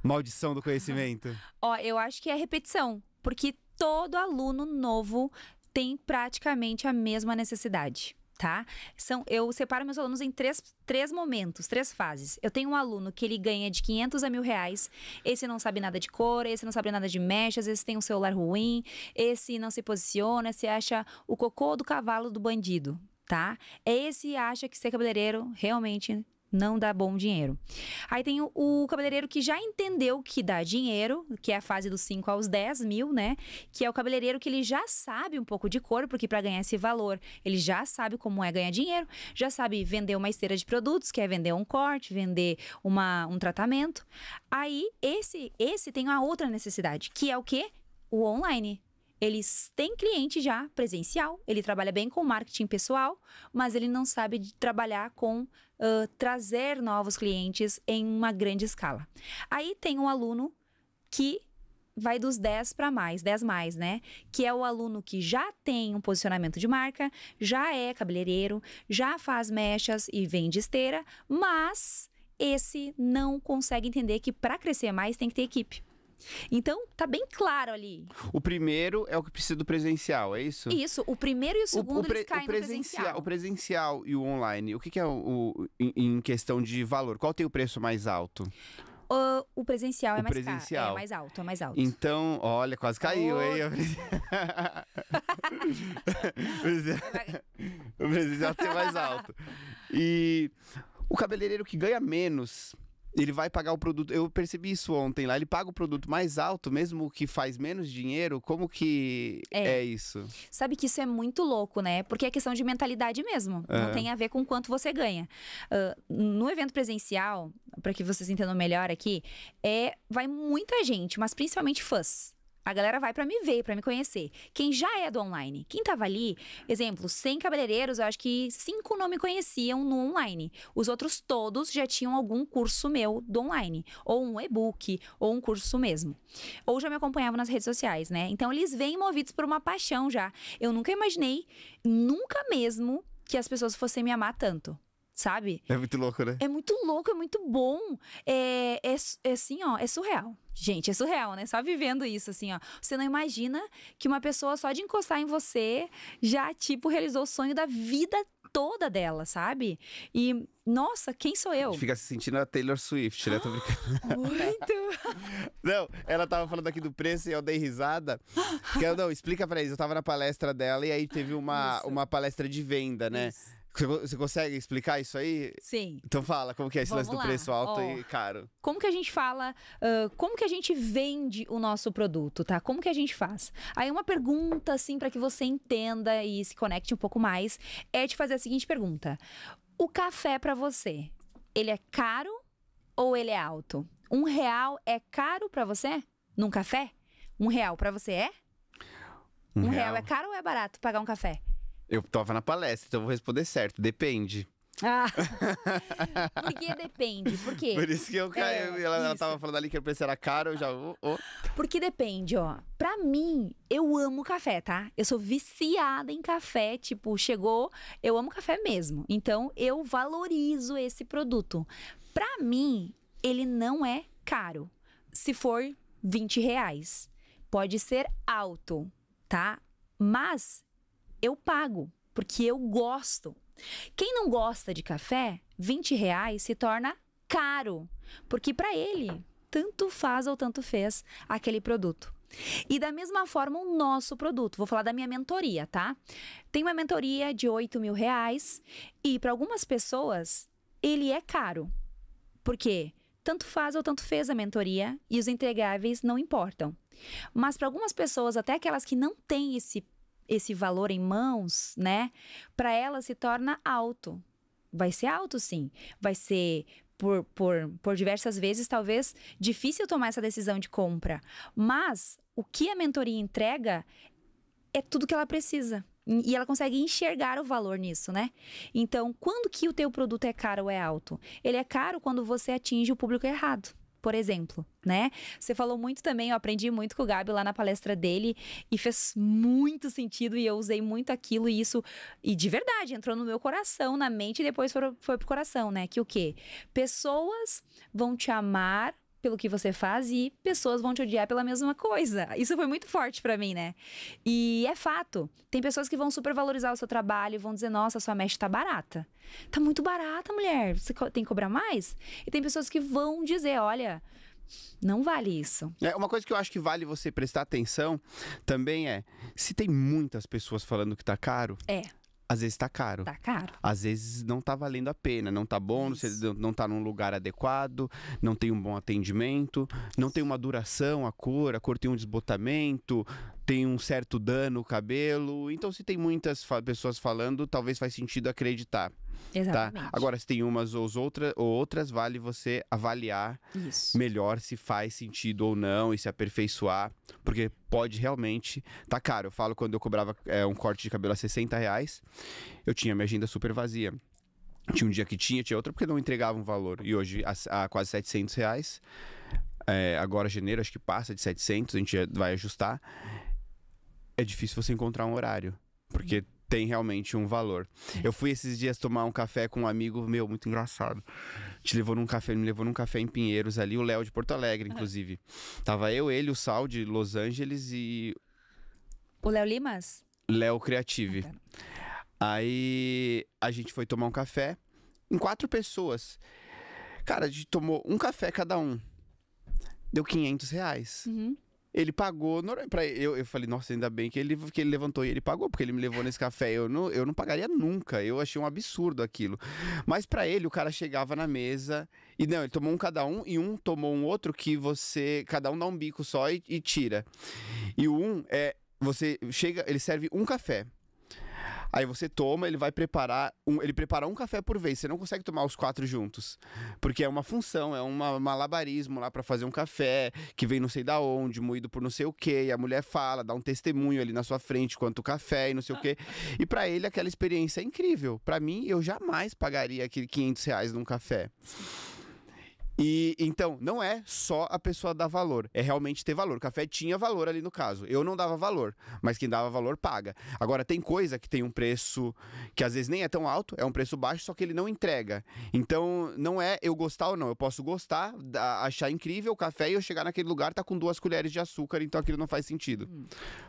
maldição do conhecimento? [laughs] Ó, eu acho que é repetição, porque todo aluno novo tem praticamente a mesma necessidade tá? São, eu separo meus alunos em três, três momentos, três fases. Eu tenho um aluno que ele ganha de 500 a mil reais, esse não sabe nada de cor, esse não sabe nada de mechas, esse tem um celular ruim, esse não se posiciona, esse acha o cocô do cavalo do bandido, tá? Esse acha que ser cabeleireiro realmente não dá bom dinheiro. Aí tem o, o cabeleireiro que já entendeu que dá dinheiro, que é a fase dos 5 aos 10 mil, né? Que é o cabeleireiro que ele já sabe um pouco de cor, porque para ganhar esse valor, ele já sabe como é ganhar dinheiro, já sabe vender uma esteira de produtos, que é vender um corte, vender uma, um tratamento. Aí esse esse tem uma outra necessidade, que é o quê? O online. Eles têm cliente já presencial, ele trabalha bem com marketing pessoal, mas ele não sabe trabalhar com uh, trazer novos clientes em uma grande escala. Aí tem um aluno que vai dos 10 para mais, 10 mais, né? Que é o aluno que já tem um posicionamento de marca, já é cabeleireiro, já faz mechas e vende esteira, mas esse não consegue entender que para crescer mais tem que ter equipe. Então, tá bem claro ali. O primeiro é o que precisa do presencial, é isso? Isso, o primeiro e o segundo o, o pre, eles caem o presencial, presencial, O presencial e o online, o que, que é o, o em, em, questão de valor? Qual tem o preço mais alto? O, presencial é mais é presencial. Caro, é mais alto, é mais alto. Então, olha, quase caiu, oh. hein? [laughs] [laughs] o presencial tem mais alto. E o cabeleireiro que ganha menos ele vai pagar o produto. Eu percebi isso ontem lá. Ele paga o produto mais alto, mesmo que faz menos dinheiro. Como que é, é isso? Sabe que isso é muito louco, né? Porque é questão de mentalidade mesmo. É. Não tem a ver com quanto você ganha. Uh, no evento presencial, para que vocês entendam melhor aqui, é vai muita gente, mas principalmente fãs. A galera vai para me ver, para me conhecer. Quem já é do online, quem tava ali, exemplo, 100 cabeleireiros, eu acho que cinco não me conheciam no online. Os outros todos já tinham algum curso meu do online, ou um e-book, ou um curso mesmo. Ou já me acompanhavam nas redes sociais, né? Então eles vêm movidos por uma paixão já. Eu nunca imaginei, nunca mesmo, que as pessoas fossem me amar tanto sabe? É muito louco, né? É muito louco, é muito bom. É, é, é, assim, ó, é surreal. Gente, é surreal, né? Só vivendo isso, assim, ó. Você não imagina que uma pessoa só de encostar em você já, tipo, realizou o sonho da vida toda dela, sabe? E, nossa, quem sou eu? A gente fica se sentindo a Taylor Swift, né? Tô brincando. [gasps] Muito! [laughs] não, ela tava falando aqui do preço e eu dei risada. Porque, não, explica pra eles. Eu tava na palestra dela e aí teve uma, uma palestra de venda, né? Isso. Você consegue explicar isso aí? Sim. Então fala, como que é esse Vamos lance do lá. preço alto oh. e caro? Como que a gente fala, uh, como que a gente vende o nosso produto, tá? Como que a gente faz? Aí uma pergunta, assim, para que você entenda e se conecte um pouco mais, é te fazer a seguinte pergunta. O café para você, ele é caro ou ele é alto? Um real é caro para você? Num café? Um real para você é? Um, um real. real é caro ou é barato pagar um café? Eu tava na palestra, então eu vou responder certo. Depende. Ah, [laughs] porque depende, por quê? Por isso que eu caí, é, ela, ela tava falando ali que eu pensei era caro, eu já... Oh, oh. Porque depende, ó. Pra mim, eu amo café, tá? Eu sou viciada em café, tipo, chegou... Eu amo café mesmo, então eu valorizo esse produto. Pra mim, ele não é caro, se for 20 reais. Pode ser alto, tá? Mas eu pago, porque eu gosto. Quem não gosta de café, 20 reais se torna caro, porque para ele, tanto faz ou tanto fez aquele produto. E da mesma forma, o nosso produto. Vou falar da minha mentoria, tá? Tem uma mentoria de 8 mil reais e para algumas pessoas ele é caro. Por quê? Tanto faz ou tanto fez a mentoria e os entregáveis não importam. Mas para algumas pessoas, até aquelas que não têm esse esse valor em mãos, né? Para ela se torna alto. Vai ser alto, sim. Vai ser por, por, por diversas vezes, talvez, difícil tomar essa decisão de compra. Mas o que a mentoria entrega é tudo que ela precisa. E ela consegue enxergar o valor nisso, né? Então, quando que o teu produto é caro ou é alto? Ele é caro quando você atinge o público errado por exemplo, né? Você falou muito também, eu aprendi muito com o Gabi lá na palestra dele e fez muito sentido e eu usei muito aquilo e isso e de verdade entrou no meu coração, na mente e depois foi, foi pro coração, né? Que o quê? Pessoas vão te amar pelo que você faz e pessoas vão te odiar pela mesma coisa. Isso foi muito forte para mim, né? E é fato. Tem pessoas que vão supervalorizar o seu trabalho e vão dizer: nossa, sua mesh tá barata. Tá muito barata, mulher. Você tem que cobrar mais? E tem pessoas que vão dizer: olha. Não vale isso. É, uma coisa que eu acho que vale você prestar atenção também é se tem muitas pessoas falando que tá caro. É. Às vezes tá caro. Tá caro. Às vezes não tá valendo a pena, não tá bom, não tá num lugar adequado, não tem um bom atendimento, não tem uma duração a cor, a cor tem um desbotamento, tem um certo dano no cabelo. Então, se tem muitas fa pessoas falando, talvez faz sentido acreditar. Tá? Exatamente. Tá? Agora, se tem umas ou outras, ou outras, vale você avaliar Isso. melhor se faz sentido ou não e se aperfeiçoar, porque pode realmente. Tá caro. Eu falo quando eu cobrava é, um corte de cabelo a 60 reais, eu tinha minha agenda super vazia. Tinha um dia que tinha, tinha outra, porque não entregava um valor. E hoje, a, a quase 700 reais. É, agora, janeiro, acho que passa de 700, a gente vai ajustar é difícil você encontrar um horário. Porque uhum. tem realmente um valor. Eu fui esses dias tomar um café com um amigo meu, muito engraçado. Te levou num café, me levou num café em Pinheiros ali, o Léo de Porto Alegre, é. inclusive. Uhum. Tava eu, ele, o Sal de Los Angeles e. O Léo Limas? Léo Creative. Uhum. Aí a gente foi tomar um café em quatro pessoas. Cara, a gente tomou um café cada um. Deu 500 reais. Uhum. Ele pagou para eu, eu falei, nossa, ainda bem que ele, que ele levantou e ele pagou, porque ele me levou nesse café. Eu não, eu não pagaria nunca. Eu achei um absurdo aquilo. Mas para ele, o cara chegava na mesa e não, ele tomou um cada um e um tomou um outro que você. Cada um dá um bico só e, e tira. E o um é. Você chega, ele serve um café. Aí você toma, ele vai preparar. Um, ele prepara um café por vez. Você não consegue tomar os quatro juntos. Porque é uma função, é um malabarismo lá para fazer um café que vem não sei da onde, moído por não sei o que. E a mulher fala, dá um testemunho ali na sua frente quanto café e não sei o que. E para ele aquela experiência é incrível. Para mim, eu jamais pagaria aquele 500 reais num café. E então, não é só a pessoa dar valor, é realmente ter valor. O café tinha valor ali no caso. Eu não dava valor, mas quem dava valor paga. Agora tem coisa que tem um preço que às vezes nem é tão alto, é um preço baixo, só que ele não entrega. Então, não é eu gostar ou não, eu posso gostar, achar incrível o café e eu chegar naquele lugar tá com duas colheres de açúcar, então aquilo não faz sentido. Hum.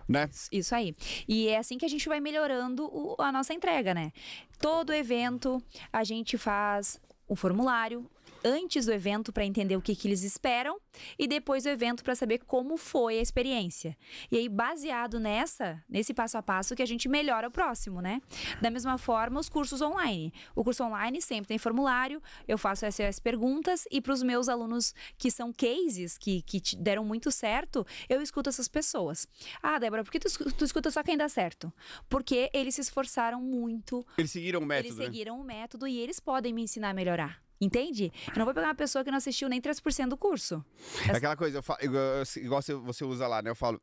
Né? Isso aí. E é assim que a gente vai melhorando o, a nossa entrega, né? Todo evento a gente faz um formulário, antes do evento para entender o que, que eles esperam e depois do evento para saber como foi a experiência. E aí, baseado nessa, nesse passo a passo, que a gente melhora o próximo, né? Da mesma forma, os cursos online. O curso online sempre tem formulário, eu faço essas perguntas e para os meus alunos que são cases, que, que deram muito certo, eu escuto essas pessoas. Ah, Débora, por que tu, tu escuta só quem dá certo? Porque eles se esforçaram muito. Eles seguiram o método. Eles né? seguiram né? o método e eles podem me ensinar a melhorar. Entende? Eu não vou pegar uma pessoa que não assistiu nem 3% do curso. É aquela coisa, eu falo, igual você usa lá, né? Eu falo,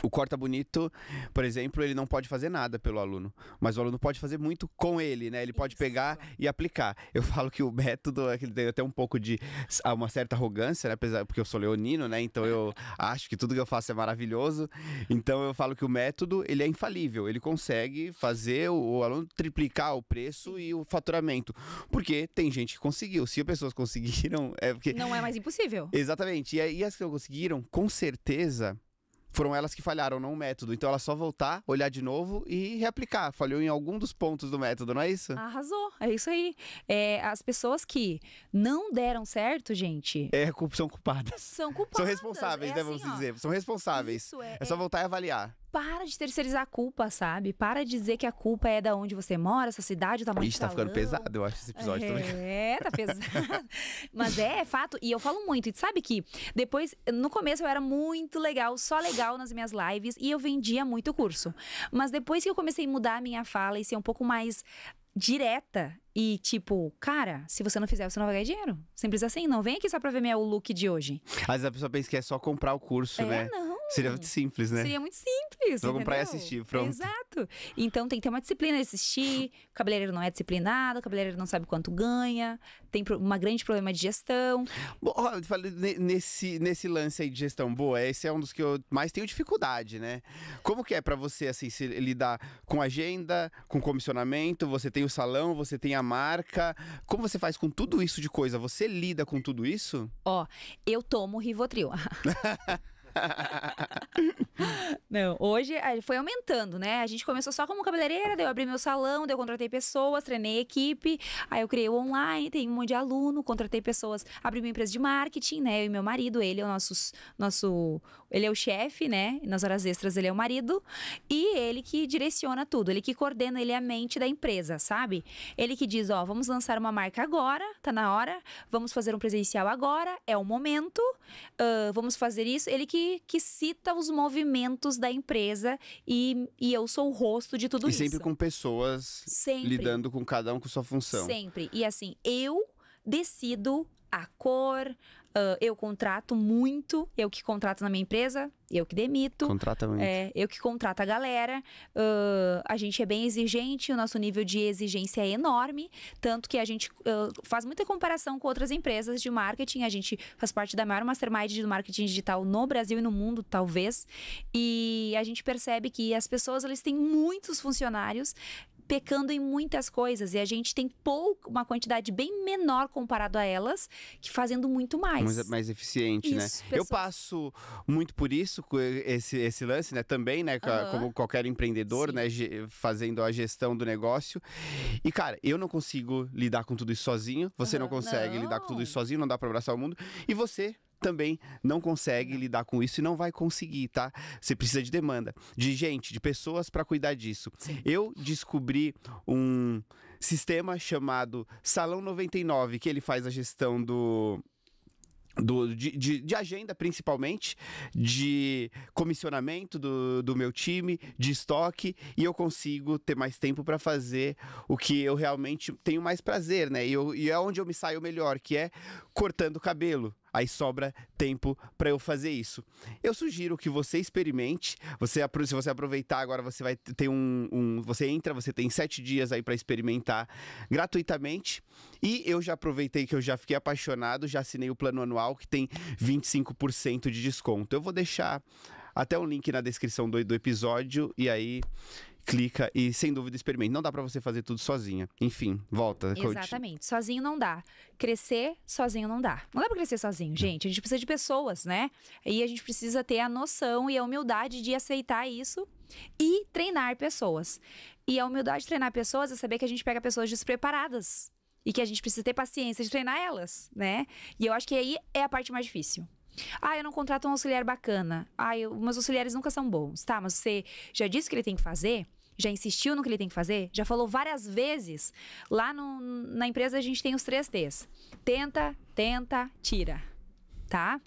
o Corta Bonito, por exemplo, ele não pode fazer nada pelo aluno, mas o aluno pode fazer muito com ele, né? Ele pode Isso. pegar e aplicar. Eu [laughs] falo que o método, é ele tem até um pouco de uma certa arrogância, né? Porque eu sou leonino, né? Então eu [laughs] acho que tudo que eu faço é maravilhoso. Então eu falo que o método, ele é infalível. Ele consegue fazer o, aluno triplicar o preço e o faturamento. Porque tem gente que conseguiu. Se as pessoas [laughs] conseguiram, é porque... Não é mais impossível. Exatamente. E, e as que não conseguiram, com certeza foram elas que falharam, não o método. Então ela só voltar, olhar de novo e reaplicar. Falhou em algum dos pontos do método, não é isso? Arrasou, é isso aí. É, as pessoas que não deram certo, gente. É, são culpadas. São culpadas. São responsáveis, é né? vamos assim, ó, dizer. São responsáveis. Isso, é, é só é. voltar e avaliar para de terceirizar a culpa, sabe? Para de dizer que a culpa é da onde você mora, essa cidade, o tá mais... Ixi, tá ficando pesado, eu acho, esse episódio. É, é tá pesado. [laughs] Mas é, é fato. E eu falo muito. E sabe que depois, no começo eu era muito legal, só legal nas minhas lives. E eu vendia muito curso. Mas depois que eu comecei a mudar a minha fala e ser um pouco mais direta e tipo, cara, se você não fizer, você não vai ganhar dinheiro. Simples assim, não vem aqui só pra ver meu look de hoje. Às vezes a pessoa pensa que é só comprar o curso, é, né? Não. Seria hum. muito simples, né? Seria muito simples. Vou comprar e assistir, pronto. Exato. Então tem que ter uma disciplina de assistir. O cabeleireiro não é disciplinado, o cabeleireiro não sabe quanto ganha, tem uma grande problema de gestão. Bom, nesse, nesse lance aí de gestão boa, esse é um dos que eu mais tenho dificuldade, né? Como que é para você, assim, se lidar com agenda, com comissionamento, você tem o salão, você tem a marca. Como você faz com tudo isso de coisa? Você lida com tudo isso? Ó, eu tomo Rivotril. [laughs] [laughs] Não, hoje eh, foi aumentando, né? A gente começou só como cabeleireira, daí eu abri meu salão, daí eu contratei pessoas, treinei equipe, aí eu criei o online, tenho um monte de aluno, contratei pessoas, abri uma empresa de marketing, né? Eu e meu marido, ele é o nosso, nosso ele é o chefe, né? Nas horas extras ele é o marido e ele que direciona tudo, ele que coordena, ele é a mente da empresa, sabe? Ele que diz, ó, vamos lançar uma marca agora, tá na hora, vamos fazer um presencial agora, é o momento, uh, vamos fazer isso. Ele que, que cita os movimentos da empresa e, e eu sou o rosto de tudo e isso. E sempre com pessoas sempre. lidando com cada um com sua função. Sempre. E assim, eu decido a cor, Uh, eu contrato muito, eu que contrato na minha empresa, eu que demito. Contrata muito. É, eu que contrato a galera. Uh, a gente é bem exigente, o nosso nível de exigência é enorme. Tanto que a gente uh, faz muita comparação com outras empresas de marketing. A gente faz parte da maior mastermind do marketing digital no Brasil e no mundo, talvez. E a gente percebe que as pessoas elas têm muitos funcionários pecando em muitas coisas e a gente tem pouco, uma quantidade bem menor comparado a elas, que fazendo muito mais. mais eficiente, né? isso, né? Pessoas... Eu passo muito por isso, esse, esse lance, né? Também, né? Uhum. Como qualquer empreendedor, Sim. né? Fazendo a gestão do negócio. E, cara, eu não consigo lidar com tudo isso sozinho. Você uhum. não consegue não. lidar com tudo isso sozinho, não dá para abraçar o mundo. E você também não consegue lidar com isso e não vai conseguir, tá? Você precisa de demanda, de gente, de pessoas para cuidar disso. Sim. Eu descobri um sistema chamado Salão 99, que ele faz a gestão do do, de, de, de, agenda, principalmente, de comissionamento do, do meu time, de estoque, e eu consigo ter mais tempo para fazer o que eu realmente tenho mais prazer, né? E, eu, e é onde eu me saio melhor, que é cortando cabelo aí sobra tempo para eu fazer isso. Eu sugiro que você experimente. Você se você aproveitar agora, você vai ter um, um você entra, você tem sete dias aí para experimentar gratuitamente. E eu já aproveitei que eu já fiquei apaixonado, já assinei o plano anual que tem 25% de desconto. Eu vou deixar até o um link na descrição do, do episódio e aí clica e sem dúvida experimente. Não dá para você fazer tudo sozinha. Enfim, volta. Exatamente. Sozinho não dá. Crescer sozinho não dá. Não dá para crescer sozinho, gente. A gente precisa de pessoas, né? E a gente precisa ter a noção e a humildade de aceitar isso e treinar pessoas. E a humildade de treinar pessoas é saber que a gente pega pessoas despreparadas e que a gente precisa ter paciência de treinar elas, né? E eu acho que aí é a parte mais difícil. Ah, eu não contrato um auxiliar bacana. Ah, eu, meus auxiliares nunca são bons. Tá, mas você já disse que ele tem que fazer? já insistiu no que ele tem que fazer, já falou várias vezes. Lá no, na empresa a gente tem os três T's: tenta, tenta, tira. Tá?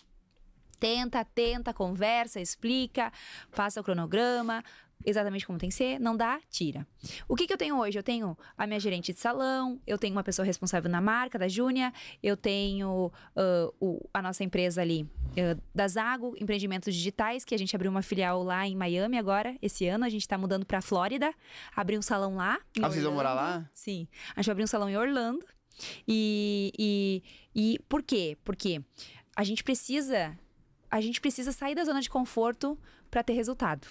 Tenta, tenta, conversa, explica, passa o cronograma, exatamente como tem que ser, não dá, tira. O que, que eu tenho hoje? Eu tenho a minha gerente de salão, eu tenho uma pessoa responsável na marca, da Júnia, eu tenho uh, o, a nossa empresa ali, uh, da Zago, empreendimentos digitais, que a gente abriu uma filial lá em Miami agora, esse ano, a gente tá mudando pra Flórida, abriu um salão lá. Ah, vocês vão morar lá? Sim, a gente vai abrir um salão em Orlando. E, e, e por quê? Porque a gente precisa a gente precisa sair da zona de conforto para ter resultado.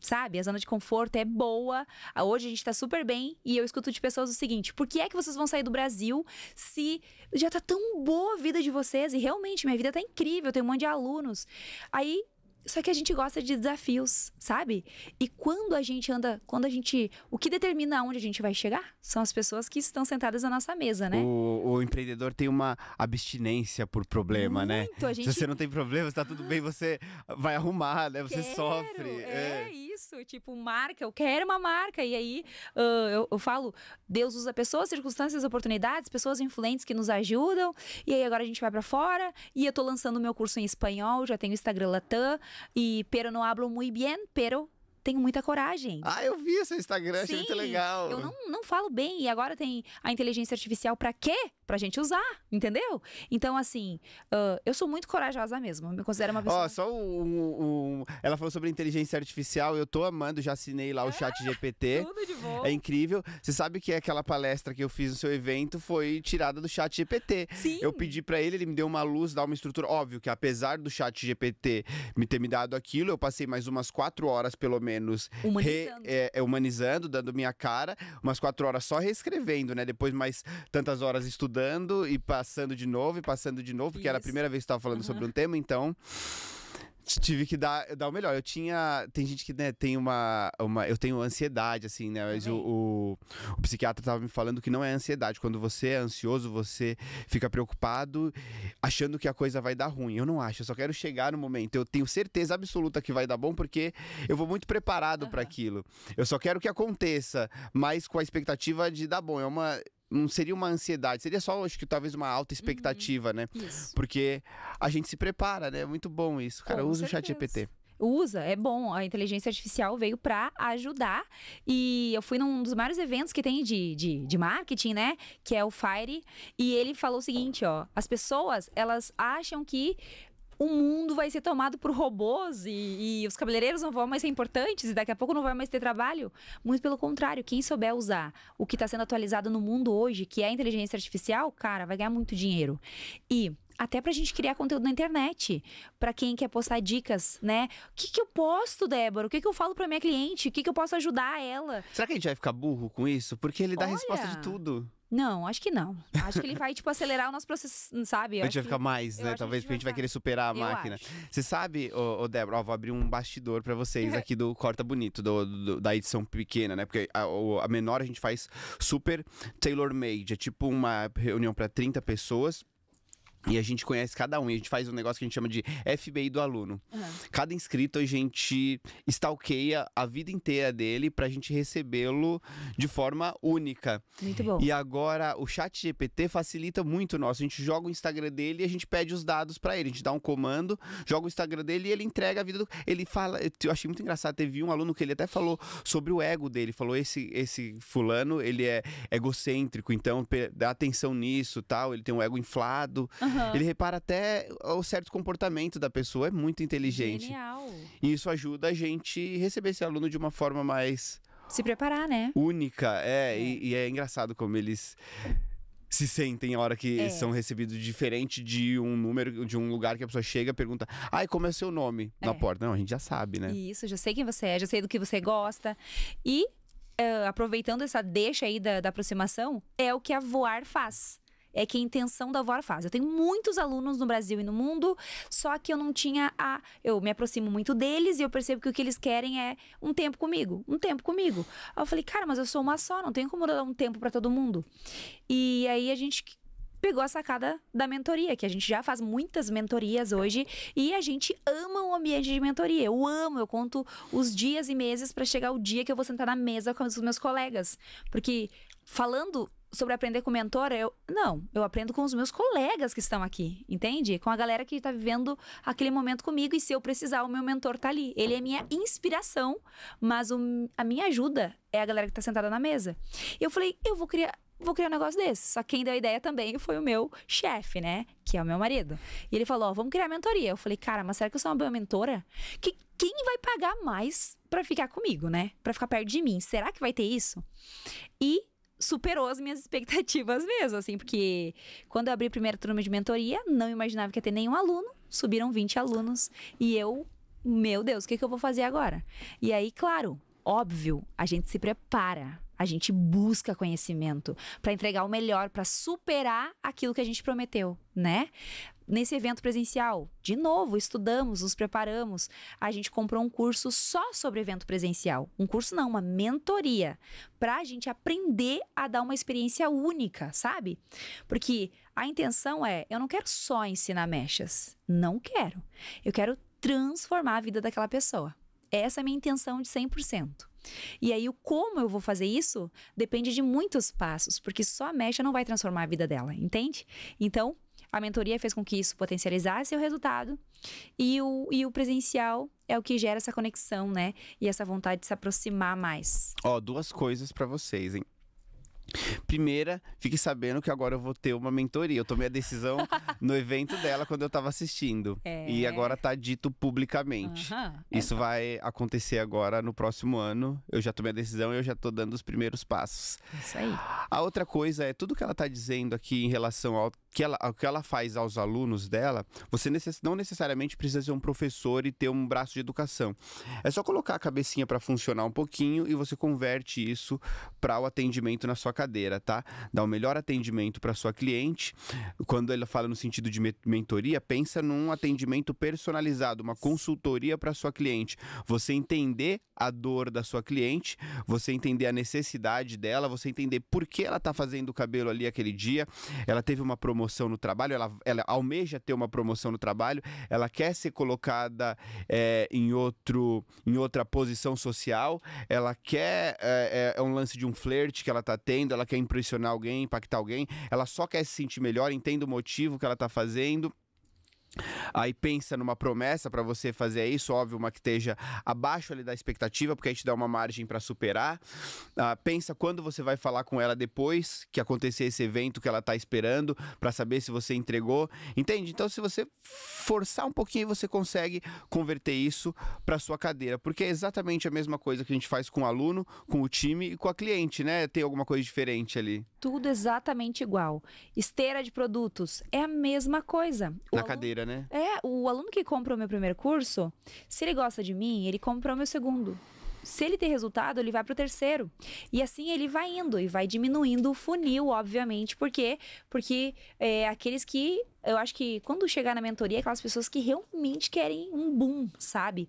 Sabe? A zona de conforto é boa. Hoje a gente tá super bem. E eu escuto de pessoas o seguinte: por que é que vocês vão sair do Brasil se já tá tão boa a vida de vocês? E realmente, minha vida tá incrível, eu tenho um monte de alunos. Aí só que a gente gosta de desafios, sabe? E quando a gente anda, quando a gente. O que determina onde a gente vai chegar são as pessoas que estão sentadas à nossa mesa, né? O, o empreendedor tem uma abstinência por problema, né? Muito, né? A gente... Se você não tem problema, está tudo bem, você vai arrumar, né? Você quero, sofre. É, é, isso, tipo, marca, eu quero uma marca. E aí uh, eu, eu falo, Deus usa pessoas, circunstâncias, oportunidades, pessoas influentes que nos ajudam. E aí agora a gente vai para fora. E eu tô lançando meu curso em espanhol, já tenho Instagram Latam. pero no hablo muy bien, pero tenho muita coragem. Ah, eu vi seu Instagram, achei Sim, muito legal. Eu não, não falo bem e agora tem a inteligência artificial para quê? Pra gente usar, entendeu? Então, assim, uh, eu sou muito corajosa mesmo, me considero uma pessoa... Ó, oh, só um, um, Ela falou sobre inteligência artificial, eu tô amando, já assinei lá o chat ah, GPT. Tudo de bom. É incrível. Você sabe que aquela palestra que eu fiz no seu evento foi tirada do chat GPT. Sim. Eu pedi para ele, ele me deu uma luz, dar uma estrutura. Óbvio que apesar do chat GPT me ter me dado aquilo, eu passei mais umas quatro horas, pelo menos, menos humanizando, re, é, é, humanizando dando minha cara, umas quatro horas só reescrevendo, né? Depois mais tantas horas estudando e passando de novo e passando de novo, porque Isso. era a primeira vez que estava falando uhum. sobre um tema, então tive que dar, dar o melhor. Eu tinha. Tem gente que né, tem uma, uma. Eu tenho ansiedade, assim, né? Mas o, o, o, psiquiatra estava me falando que não é ansiedade. Quando você é ansioso, você fica preocupado, achando que a coisa vai dar ruim. Eu não acho, eu só quero chegar no momento. Eu tenho certeza absoluta que vai dar bom, porque eu vou muito preparado uhum. para aquilo. Eu só quero que aconteça, mas com a expectativa de dar bom. É uma não seria uma ansiedade, seria só, acho que talvez uma alta uhum. expectativa, uhum. né? Isso. Porque a gente se prepara, né? É muito bom isso. Cara, Com usa certeza. o chat GPT usa, é bom. A inteligência artificial veio para ajudar. E eu fui num dos maiores eventos que tem de, de, de, marketing, né? Que é o Fire. E ele falou o seguinte, ó. As pessoas, elas acham que o mundo vai ser tomado por robôs e, e, os cabeleireiros não vão mais ser importantes e daqui a pouco não vai mais ter trabalho. Muito pelo contrário, quem souber usar o que está sendo atualizado no mundo hoje, que é a inteligência artificial, cara, vai ganhar muito dinheiro. E até pra gente criar conteúdo na internet. Pra quem quer postar dicas, né? O que, que eu posto, Débora? O que, que eu falo pra minha cliente? O que, que eu posso ajudar ela? Será que a gente vai ficar burro com isso? Porque ele dá Olha... a resposta de tudo. Não, acho que não. Acho que ele vai, tipo, acelerar o nosso processo, sabe? Eu né? a gente vai ficar mais, né? Talvez, porque a gente vai querer superar a eu máquina. Acho. Você sabe, ô, ô Débora, ó, vou abrir um bastidor pra vocês aqui do Corta Bonito, do, do da edição pequena, né? Porque a, a menor a gente faz super tailor-made. É tipo uma reunião pra 30 pessoas e a gente conhece cada um, e a gente faz um negócio que a gente chama de FBI do aluno. Uhum. Cada inscrito a gente stalkeia a vida inteira dele para a gente recebê-lo de forma única. Muito bom. E agora o chat GPT facilita muito o nosso. A gente joga o Instagram dele e a gente pede os dados para ele. A gente dá um comando, joga o Instagram dele e ele entrega a vida do. Ele fala. Eu achei muito engraçado. Teve um aluno que ele até falou sobre o ego dele. Falou: esse, esse fulano, ele é egocêntrico, então dá atenção nisso tal. Ele tem um ego inflado. Uhum. Uhum. Ele repara até o certo comportamento da pessoa, é muito inteligente. Genial. E isso ajuda a gente receber esse aluno de uma forma mais. Se preparar, né? Única, é. é. E, e é engraçado como eles se sentem a hora que é. são recebidos diferente de um número, de um lugar que a pessoa chega e pergunta, ai, como é seu nome é. na porta? Não, a gente já sabe, né? Isso, já sei quem você é, já sei do que você gosta. E uh, aproveitando essa deixa aí da, da aproximação, é o que a voar faz é que a intenção da VOR faz. Eu tenho muitos alunos no Brasil e no mundo, só que eu não tinha a. Eu me aproximo muito deles e eu percebo que o que eles querem é um tempo comigo, um tempo comigo. Aí eu falei, cara, mas eu sou uma só, não tenho como dar um tempo para todo mundo. E aí a gente pegou a sacada da mentoria, que a gente já faz muitas mentorias hoje e a gente ama o ambiente de mentoria. Eu amo, eu conto os dias e meses para chegar o dia que eu vou sentar na mesa com os meus colegas, porque falando sobre aprender com mentor eu não, eu aprendo com os meus colegas que estão aqui, entende? Com a galera que está vivendo aquele momento comigo e se eu precisar, o meu mentor tá ali. Ele é minha inspiração, mas o, a minha ajuda é a galera que está sentada na mesa. Eu falei, eu vou criar Vou criar um negócio desse. Só que quem deu a ideia também foi o meu chefe, né? Que é o meu marido. E ele falou: vamos criar mentoria. Eu falei: Cara, mas será que eu sou uma boa mentora? Que, quem vai pagar mais para ficar comigo, né? Para ficar perto de mim? Será que vai ter isso? E superou as minhas [laughs] expectativas mesmo, assim, porque quando eu abri a primeira turma de mentoria, não imaginava que ia ter nenhum aluno, subiram 20 alunos e eu, meu Deus, o que, que eu vou fazer agora? E aí, claro, óbvio, a gente se prepara. A gente busca conhecimento para entregar o melhor, para superar aquilo que a gente prometeu, né? nesse evento presencial. De novo, estudamos, nos preparamos. A gente comprou um curso só sobre evento presencial. Um curso não, uma mentoria. Pra gente aprender a dar uma experiência única, sabe? Porque a intenção é: eu não quero só ensinar mechas. Não quero. Eu quero transformar a vida daquela pessoa. Essa é a minha intenção de 100%. E aí, o como eu vou fazer isso depende de muitos passos, porque só a mecha não vai transformar a vida dela, entende? Então, a mentoria fez com que isso potencializasse o resultado e o, e o presencial é o que gera essa conexão, né? E essa vontade de se aproximar mais. Ó, duas coisas para vocês, hein? Primeira, fique sabendo que agora eu vou ter uma mentoria. Eu tomei a decisão [laughs] no evento dela quando eu tava assistindo. É... E agora tá dito publicamente. Uhum. Isso é. vai acontecer agora no próximo ano. Eu já tomei a decisão e eu já tô dando os primeiros passos. Isso aí. A outra coisa é tudo que ela tá dizendo aqui em relação ao que ela, ao que ela faz aos alunos dela, você necess, não necessariamente precisa ser um professor e ter um braço de educação. É só colocar a cabecinha para funcionar um pouquinho e você converte isso para o atendimento na sua cadeira, tá? Dá o um melhor atendimento para sua cliente. Quando ela fala no sentido de mentoria, pensa num atendimento personalizado, uma consultoria para sua cliente. Você entender a dor da sua cliente, você entender a necessidade dela, você entender por que ela está fazendo o cabelo ali aquele dia, ela teve uma promoção no trabalho, ela, ela almeja ter uma promoção no trabalho, ela quer ser colocada é, em, outro, em outra posição social, ela quer. É, é, é um lance de um flerte que ela está tendo fazendo, ela quer impressionar alguém, impactar alguém, ela só quer se sentir melhor, entende o motivo que ela está fazendo Aí pensa numa promessa para você fazer isso, óbvio, uma que esteja abaixo ali da expectativa, porque aí te dá uma margem para superar. Ah, pensa quando você vai falar com ela depois que acontecer esse evento que ela tá esperando, para saber se você entregou. Entende? Então, se você forçar um pouquinho, você consegue converter isso para sua cadeira, porque é exatamente a mesma coisa que a gente faz com o aluno, com o time e com a cliente, né? Tem alguma coisa diferente ali. Tudo exatamente igual. Esteira de produtos é a mesma coisa. O Na aluno... cadeira, né? né? É, o aluno que compra o meu primeiro curso, se ele gosta de mim, ele compra o meu segundo. Se ele tem resultado, ele vai para o terceiro. E assim ele vai indo e vai diminuindo o funil, obviamente. Por quê? Porque é, aqueles que. Eu acho que quando chegar na mentoria, aquelas pessoas que realmente querem um boom, sabe?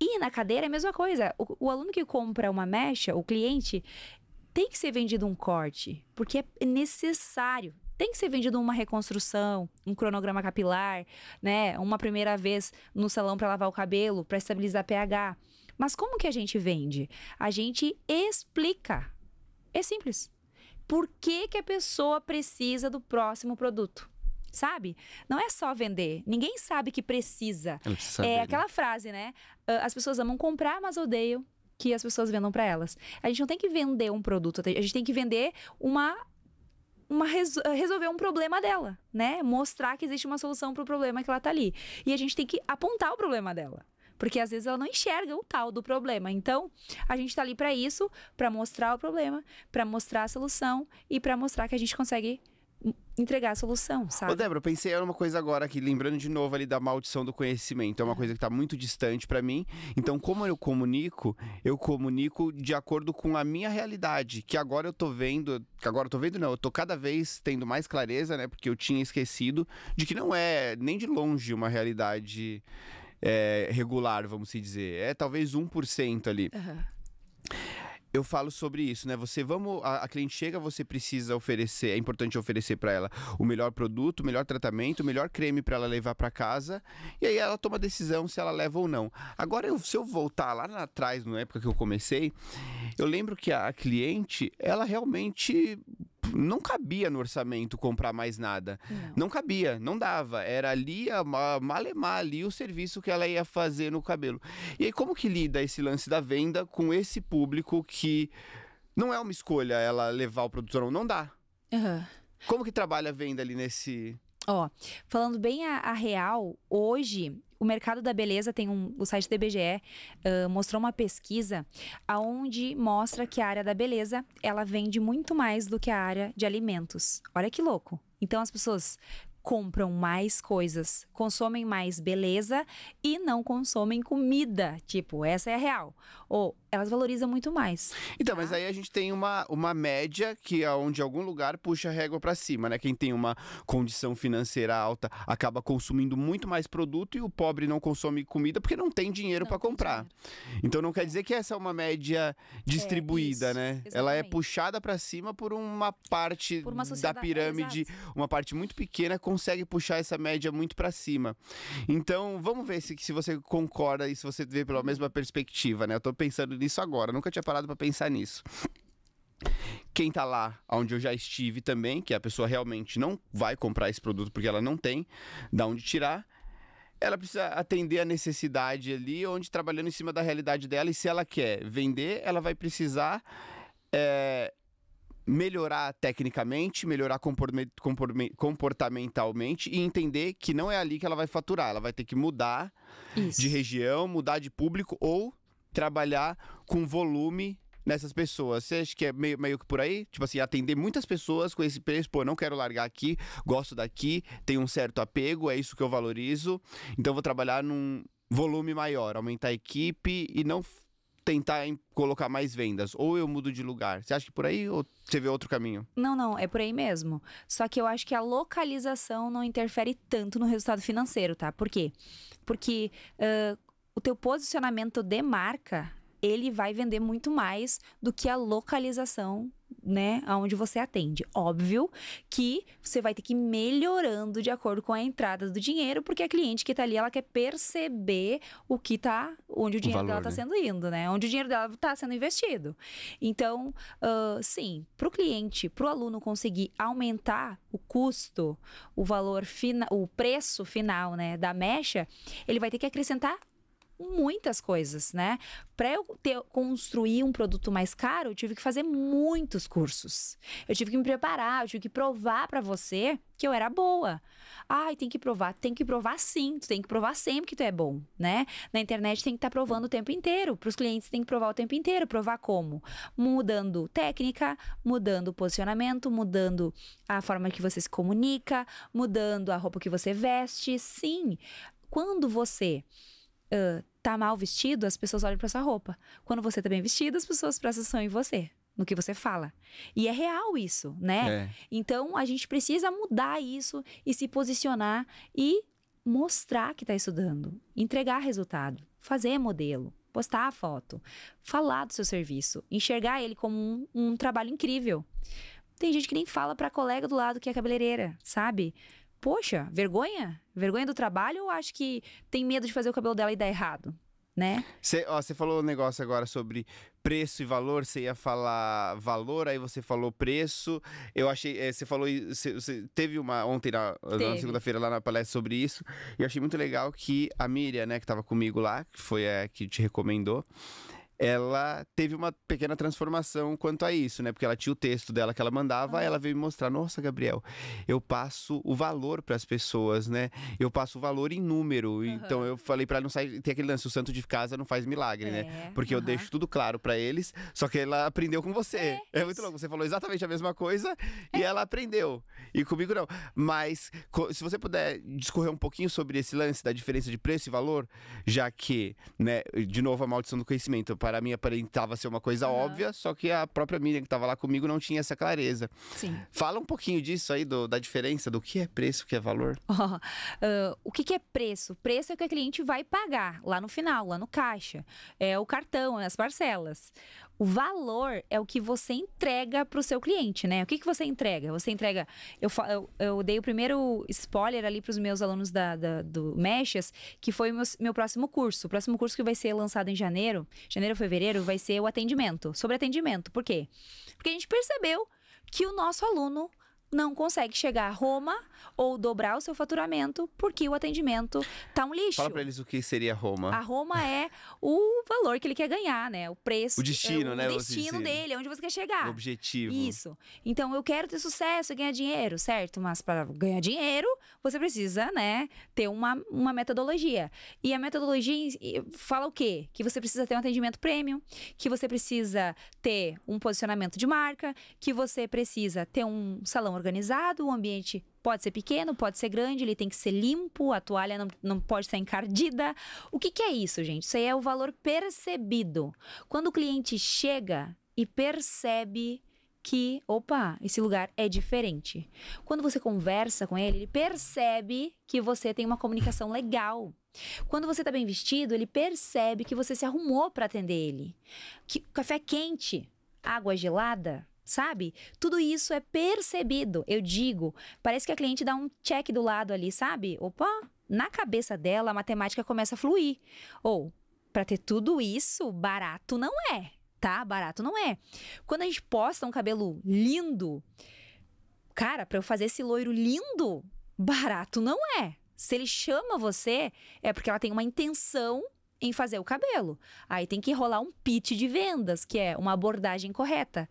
E na cadeira é a mesma coisa. O, o aluno que compra uma mecha, o cliente, tem que ser vendido um corte, porque é necessário tem que ser vendido uma reconstrução, um cronograma capilar, né? Uma primeira vez no salão para lavar o cabelo, para estabilizar pH. Mas como que a gente vende? A gente explica. É simples. Por que, que a pessoa precisa do próximo produto? Sabe? Não é só vender. Ninguém sabe que precisa. precisa é né? aquela frase, né? Ah, as pessoas amam comprar, mas odeiam que as pessoas vendam para elas. A gente não tem que vender um produto, a gente tem que vender uma uma reso eh, resolver um problema dela, né? Mostrar que existe uma solução para o problema que ela tá ali. E a gente tem que apontar o problema dela. Porque às vezes ela não enxerga o tal do problema. Então, a gente tá ali para isso, para mostrar o problema, para mostrar a solução e para mostrar que a gente consegue entregar a solução, sabe? Ô, Débora, eu pensei em uma coisa agora aqui, lembrando de novo ali da maldição do conhecimento. É uma ah. coisa que está muito distante para mim. Então, como eu comunico, eu comunico de acordo com a minha realidade, que agora eu tô vendo, que agora eu tô vendo não, eu tô cada vez tendo mais clareza, né? Porque eu tinha esquecido de que não é nem de longe uma realidade é, regular, vamos dizer. É talvez 1% ali. Uhum eu falo sobre isso, né? Você vamos, a, a, cliente chega, você precisa oferecer, é importante oferecer para ela o melhor produto, o melhor tratamento, o melhor creme para ela levar para casa, e aí ela toma a decisão se ela leva ou não. Agora, eu, se eu voltar lá atrás, na época que eu comecei, eu lembro que a, a cliente, ela realmente não cabia no orçamento comprar mais nada. Não, não cabia, não dava. Era ali, a, malemar ali o serviço que ela ia fazer no cabelo. E aí, como que lida esse lance da venda com esse público que não é uma escolha ela levar o produto ou não? Não dá. Uhum. Como que trabalha a venda ali nesse. Ó, falando bem a, a real, hoje o mercado da beleza tem um. O site do IBGE uh, mostrou uma pesquisa aonde mostra que a área da beleza ela vende muito mais do que a área de alimentos. Olha que louco. Então as pessoas compram mais coisas, consomem mais beleza e não consomem comida. Tipo, essa é a real. Ou elas valorizam muito mais. Então, tá? mas aí a gente tem uma, uma média que é onde algum lugar puxa a régua para cima, né? Quem tem uma condição financeira alta acaba consumindo muito mais produto e o pobre não consome comida porque não tem dinheiro para comprar. Dinheiro. Então não quer dizer que essa é uma média distribuída, é, isso, né? Exatamente. Ela é puxada para cima por uma parte por uma da pirâmide, é, uma parte muito pequena consegue puxar essa média muito para cima. Então, vamos ver se, se você concorda e se você vê pela mesma perspectiva, né? Eu tô pensando nisso agora, nunca tinha parado para pensar nisso. Quem está lá onde eu já estive também, que a pessoa realmente não vai comprar esse produto porque ela não tem da onde tirar, ela precisa atender a necessidade ali, onde trabalhando em cima da realidade dela, e se ela quer vender, ela vai precisar é, melhorar tecnicamente, melhorar comportamentalmente e entender que não é ali que ela vai faturar. Ela vai ter que mudar Isso. de região, mudar de público ou trabalhar com volume nessas pessoas. Você acha que é meio, meio que por aí? Tipo assim, atender muitas pessoas com esse preço, pô, não quero largar aqui, gosto daqui, tenho um certo apego, é isso que eu valorizo. Então vou trabalhar num volume maior, aumentar a equipe e não tentar colocar mais vendas. Ou eu mudo de lugar. Você acha que é por aí ou você vê outro caminho? Não, não, é por aí mesmo. Só que eu acho que a localização não interfere tanto no resultado financeiro, tá? Por quê? Porque uh, o teu posicionamento de marca, ele vai vender muito mais do que a localização né, aonde você atende. Óbvio que você vai ter que ir melhorando de acordo com a entrada do dinheiro, porque a cliente que está ali, ela quer perceber o que tá, onde o dinheiro o valor, dela está né? sendo indo, né? Onde o dinheiro dela está sendo investido. Então, uh, sim, para o cliente, para o aluno conseguir aumentar o custo, o valor final, o preço final, né, da mecha, ele vai ter que acrescentar muitas coisas, né? Para eu ter, construir um produto mais caro, eu tive que fazer muitos cursos. Eu tive que me preparar, eu tive que provar para você que eu era boa. Ai, tem que provar, tem que provar sim, tu tem que provar sempre que tu é bom, né? Na internet tem que estar tá provando o tempo inteiro, para os clientes tem que provar o tempo inteiro, provar como? Mudando técnica, mudando posicionamento, mudando a forma que você se comunica, mudando a roupa que você veste, sim. Quando você uh, tá mal vestido, as pessoas olham para sua roupa. Quando você tá bem vestido, as pessoas prestam atenção em você, no que você fala. E é real isso, né? É. Então a gente precisa mudar isso e se posicionar e mostrar que tá estudando, entregar resultado, fazer modelo, postar a foto, falar do seu serviço, enxergar ele como um, um trabalho incrível. Tem gente que nem fala pra colega do lado que é cabeleireira, sabe? poxa, vergonha? Vergonha do trabalho ou acho que tem medo de fazer o cabelo dela e dar errado? Né? Você falou um negócio agora sobre preço e valor, você ia falar valor, aí você falou preço. Eu achei, você eh, é, falou, você teve uma ontem na, na segunda-feira lá na palestra sobre isso, e eu achei muito legal que a Miriam, né, que estava comigo lá, que foi a que te recomendou, ela teve uma pequena transformação quanto a isso, né? Porque ela tinha o texto dela que ela mandava, ela veio me mostrar, nossa, Gabriel, eu passo o valor para as pessoas, né? Eu passo o valor em número. Uhum. Então eu falei para não sair, tem aquele lance, o santo de casa não faz milagre, né? é. né? Porque uhum. eu deixo tudo claro para eles, só que ela aprendeu com você. É, é muito louco, você falou exatamente a mesma coisa é. e ela aprendeu. E comigo não. Mas se você puder discorrer um pouquinho sobre esse lance da diferença de preço e valor, já que, né, de novo a maldição do conhecimento, para mim aparentava ser uma coisa uhum. óbvia, só que a própria Miriam que estava lá comigo não tinha essa clareza. Sim. Fala um pouquinho disso aí, do, da diferença, do que é preço, o que é valor. Oh, [laughs] uh, o que, que, é preço? Preço é o que a cliente vai pagar lá no final, lá no caixa. É o cartão, é as parcelas. O valor é o que você entrega para o seu cliente, né? O que, que você entrega? Você entrega. Eu, eu, eu dei o primeiro spoiler ali para os meus alunos da, da, do Mechas, que foi meu, meu próximo curso. O próximo curso que vai ser lançado em janeiro, janeiro ou fevereiro, vai ser o atendimento. Sobre atendimento. Por quê? Porque a gente percebeu que o nosso aluno não consegue chegar a Roma ou dobrar o seu faturamento porque o atendimento tá um lixo. Fala para eles o que seria Roma. A Roma é o valor que ele quer ganhar, né? O preço. O destino, é o né? O destino dele, onde você quer chegar. O objetivo. Isso. Então, eu quero ter sucesso e ganhar dinheiro, certo? Mas para ganhar dinheiro, você precisa, né, ter uma, uma metodologia. E a metodologia fala o quê? Que você precisa ter um atendimento premium, que você precisa ter um posicionamento de marca, que você precisa ter um salão organizado, o ambiente pode ser pequeno, pode ser grande, ele tem que ser limpo, a toalha não, não pode estar encardida. O que, que é isso, gente? Isso aí é o valor percebido. Quando o cliente chega e percebe que, opa, esse lugar é diferente. Quando você conversa com ele, ele percebe que você tem uma comunicação legal. Quando você está bem vestido, ele percebe que você se arrumou para atender ele. Que café quente, água gelada, sabe? Tudo isso é percebido. Eu digo, parece que a cliente dá um check do lado ali, sabe? Opa, na cabeça dela a matemática começa a fluir. Ou, para ter tudo isso, barato não é, tá? Barato não é. Quando a gente posta um cabelo lindo, cara, para eu fazer esse loiro lindo, barato não é. Se ele chama você, é porque ela tem uma intenção em fazer o cabelo. Aí tem que rolar um pitch de vendas, que é uma abordagem correta.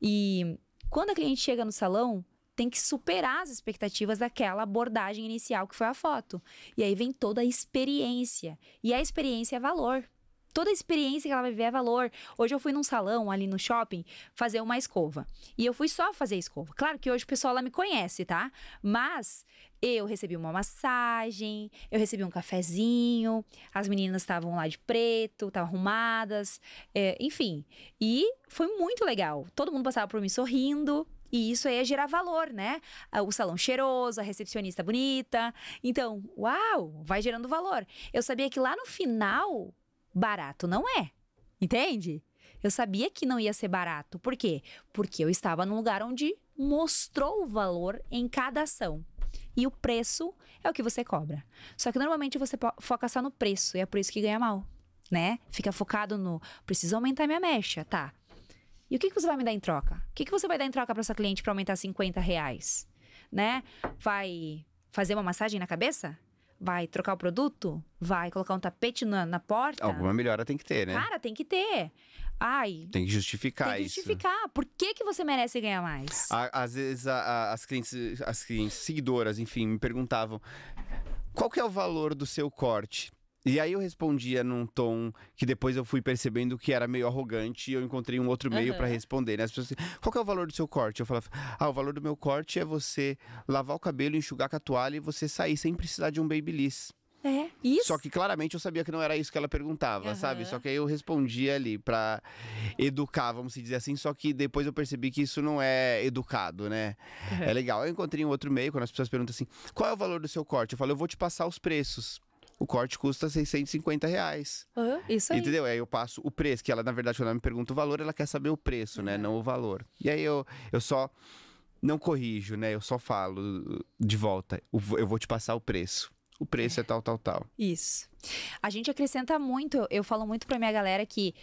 E quando a cliente chega no salão, tem que superar as expectativas daquela abordagem inicial que foi a foto. E aí vem toda a experiência. E a experiência é valor toda a experiência que ela vai viver é valor. Hoje eu fui num salão ali no shopping fazer uma escova. E eu fui só fazer escova. Claro que hoje o pessoal lá me conhece, tá? Mas eu recebi uma massagem, eu recebi um cafezinho, as meninas estavam lá de preto, estavam arrumadas, é, enfim. E foi muito legal. Todo mundo passava por mim sorrindo. E isso aí é gerar valor, né? Ah, o salão cheiroso, a recepcionista bonita. Então, uau, vai gerando valor. Eu sabia que lá no final barato não é. Entende? Eu sabia que não ia ser barato. Por quê? Porque eu estava num lugar onde mostrou o valor em cada ação. E o preço é o que você cobra. Só que normalmente você foca só no preço e é por isso que ganha mal, né? Fica focado no preciso aumentar minha mecha, tá? E o que, que você vai me dar em troca? O que, que você vai dar em troca para sua cliente para aumentar 50 reais? Né? Vai fazer uma massagem na cabeça? Vai trocar o produto? Vai colocar um tapete na, na porta? Alguma melhora tem que ter, né? Cara, tem que ter. Ai. Tem que justificar isso. Tem que isso. justificar. Por que, que você merece ganhar mais? À, às vezes a, a, as, clientes, as clientes seguidoras, enfim, me perguntavam qual que é o valor do seu corte? E aí eu respondia num tom que depois eu fui percebendo que era meio arrogante e eu encontrei um outro meio uhum. para responder. Né? As pessoas assim, qual é o valor do seu corte? Eu falava, ah, o valor do meu corte é você lavar o cabelo, enxugar com a toalha e você sair sem precisar de um babyliss. É, isso. Só que claramente eu sabia que não era isso que ela perguntava, uhum. sabe? Só que aí eu respondia ali pra educar, vamos dizer assim. Só que depois eu percebi que isso não é educado, né? Uhum. É legal. Eu encontrei um outro meio, quando as pessoas perguntam assim: qual é o valor do seu corte? Eu falo, eu vou te passar os preços o corte custa 650 reais. Uhum, isso aí. Entendeu? Aí eu passo o preço, que ela, na verdade, quando ela me pergunta o valor, ela quer saber o preço, né? uhum. né? Não o valor. E aí eu, eu só não corrijo, né? Eu só falo de volta. Eu vou te passar o preço. O preço é tal, tal, tal. Isso. A gente acrescenta muito, eu falo muito pra minha galera que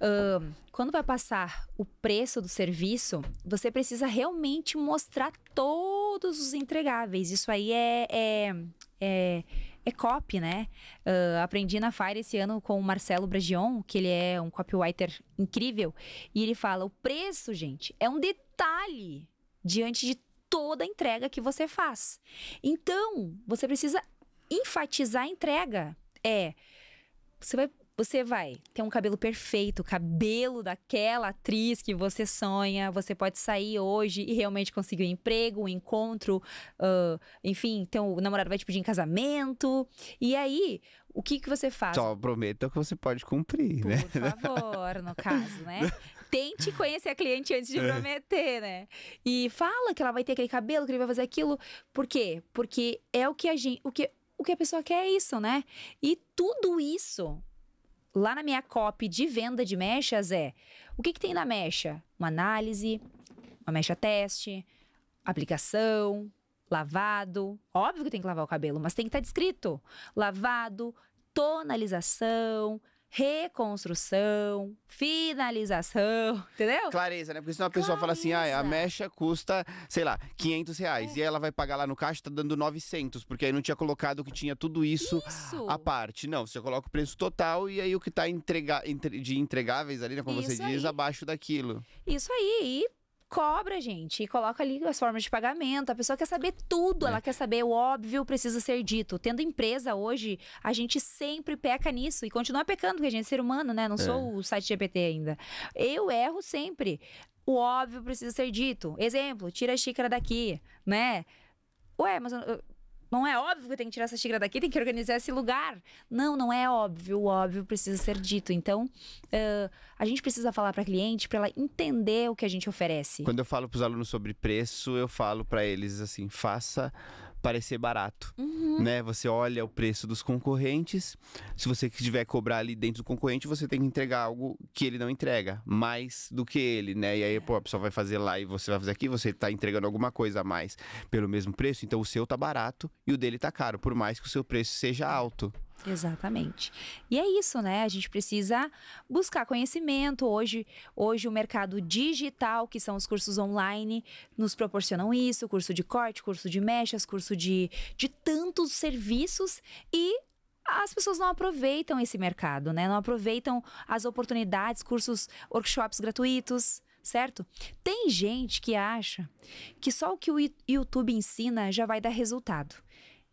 uh, quando vai passar o preço do serviço, você precisa realmente mostrar todos os entregáveis. Isso aí é, é, é é copy, né? Uh, aprendi na Fire esse ano com o Marcelo Bragion, que ele é um copywriter incrível, e ele fala: o preço, gente, é um detalhe diante de toda a entrega que você faz. Então, você precisa enfatizar a entrega. É, você vai você vai ter um cabelo perfeito, cabelo daquela atriz que você sonha. Você pode sair hoje e realmente conseguir um emprego, um encontro, uh, enfim, o namorado vai te pedir em casamento. E aí, o que que você faz? Só prometa que você pode cumprir, Por né? Por favor, no caso, né? [laughs] Tente conhecer a cliente antes de é. prometer, né? E fala que ela vai ter aquele cabelo, que ele vai fazer aquilo. Por quê? Porque é o que a gente, o que o que a pessoa quer é isso, né? E tudo isso lá na minha copy de venda de mechas é o que, que tem na mecha? Uma análise, uma mecha teste, aplicação, lavado. Óbvio que tem que lavar o cabelo, mas tem que estar tá descrito. Lavado, tonalização, reconstrução, finalização, [laughs] entendeu? Clareza, né? Porque senão a pessoa Clareza. fala assim, ah, a mecha custa, sei lá, 500 reais. É. E ela vai pagar lá no caixa, tá dando 900, porque aí não tinha colocado que tinha tudo isso, isso. à parte. Não, você coloca o preço total e aí o que tá entrega, entre, de entregáveis ali, né, como isso você diz, abaixo daquilo. Isso aí, e cobra, gente, e coloca ali as formas de pagamento. A pessoa quer saber tudo, é. ela quer saber o é óbvio, precisa ser dito. Tendo empresa hoje, a gente sempre peca nisso e continua pecando, porque a gente é ser humano, né? Não é. sou o site GPT ainda. Eu erro sempre. O óbvio precisa ser dito. Exemplo, tira a xícara daqui, né? Ué, mas não é óbvio que tem que tirar essa xícara daqui, tem que organizar esse lugar. Não, não é óbvio. O óbvio precisa ser dito. Então, uh, a gente precisa falar para cliente para ela entender o que a gente oferece. Quando eu falo para os alunos sobre preço, eu falo para eles assim: faça parecer barato, uhum. né? Você olha o preço dos concorrentes. Se você quiser cobrar ali dentro do concorrente, você tem que entregar algo que ele não entrega, mais do que ele, né? E aí, pô, a pessoa vai fazer lá e você vai fazer aqui, você tá entregando alguma coisa a mais pelo mesmo preço, então o seu tá barato e o dele tá caro, por mais que o seu preço seja alto. Exatamente. E é isso, né? A gente precisa buscar conhecimento. Hoje, hoje o mercado digital, que são os cursos online, nos proporcionam isso: curso de corte, curso de mechas, curso de, de tantos serviços e as pessoas não aproveitam esse mercado, né? Não aproveitam as oportunidades, cursos, workshops gratuitos certo? Tem gente que acha que só o que o YouTube ensina já vai dar resultado.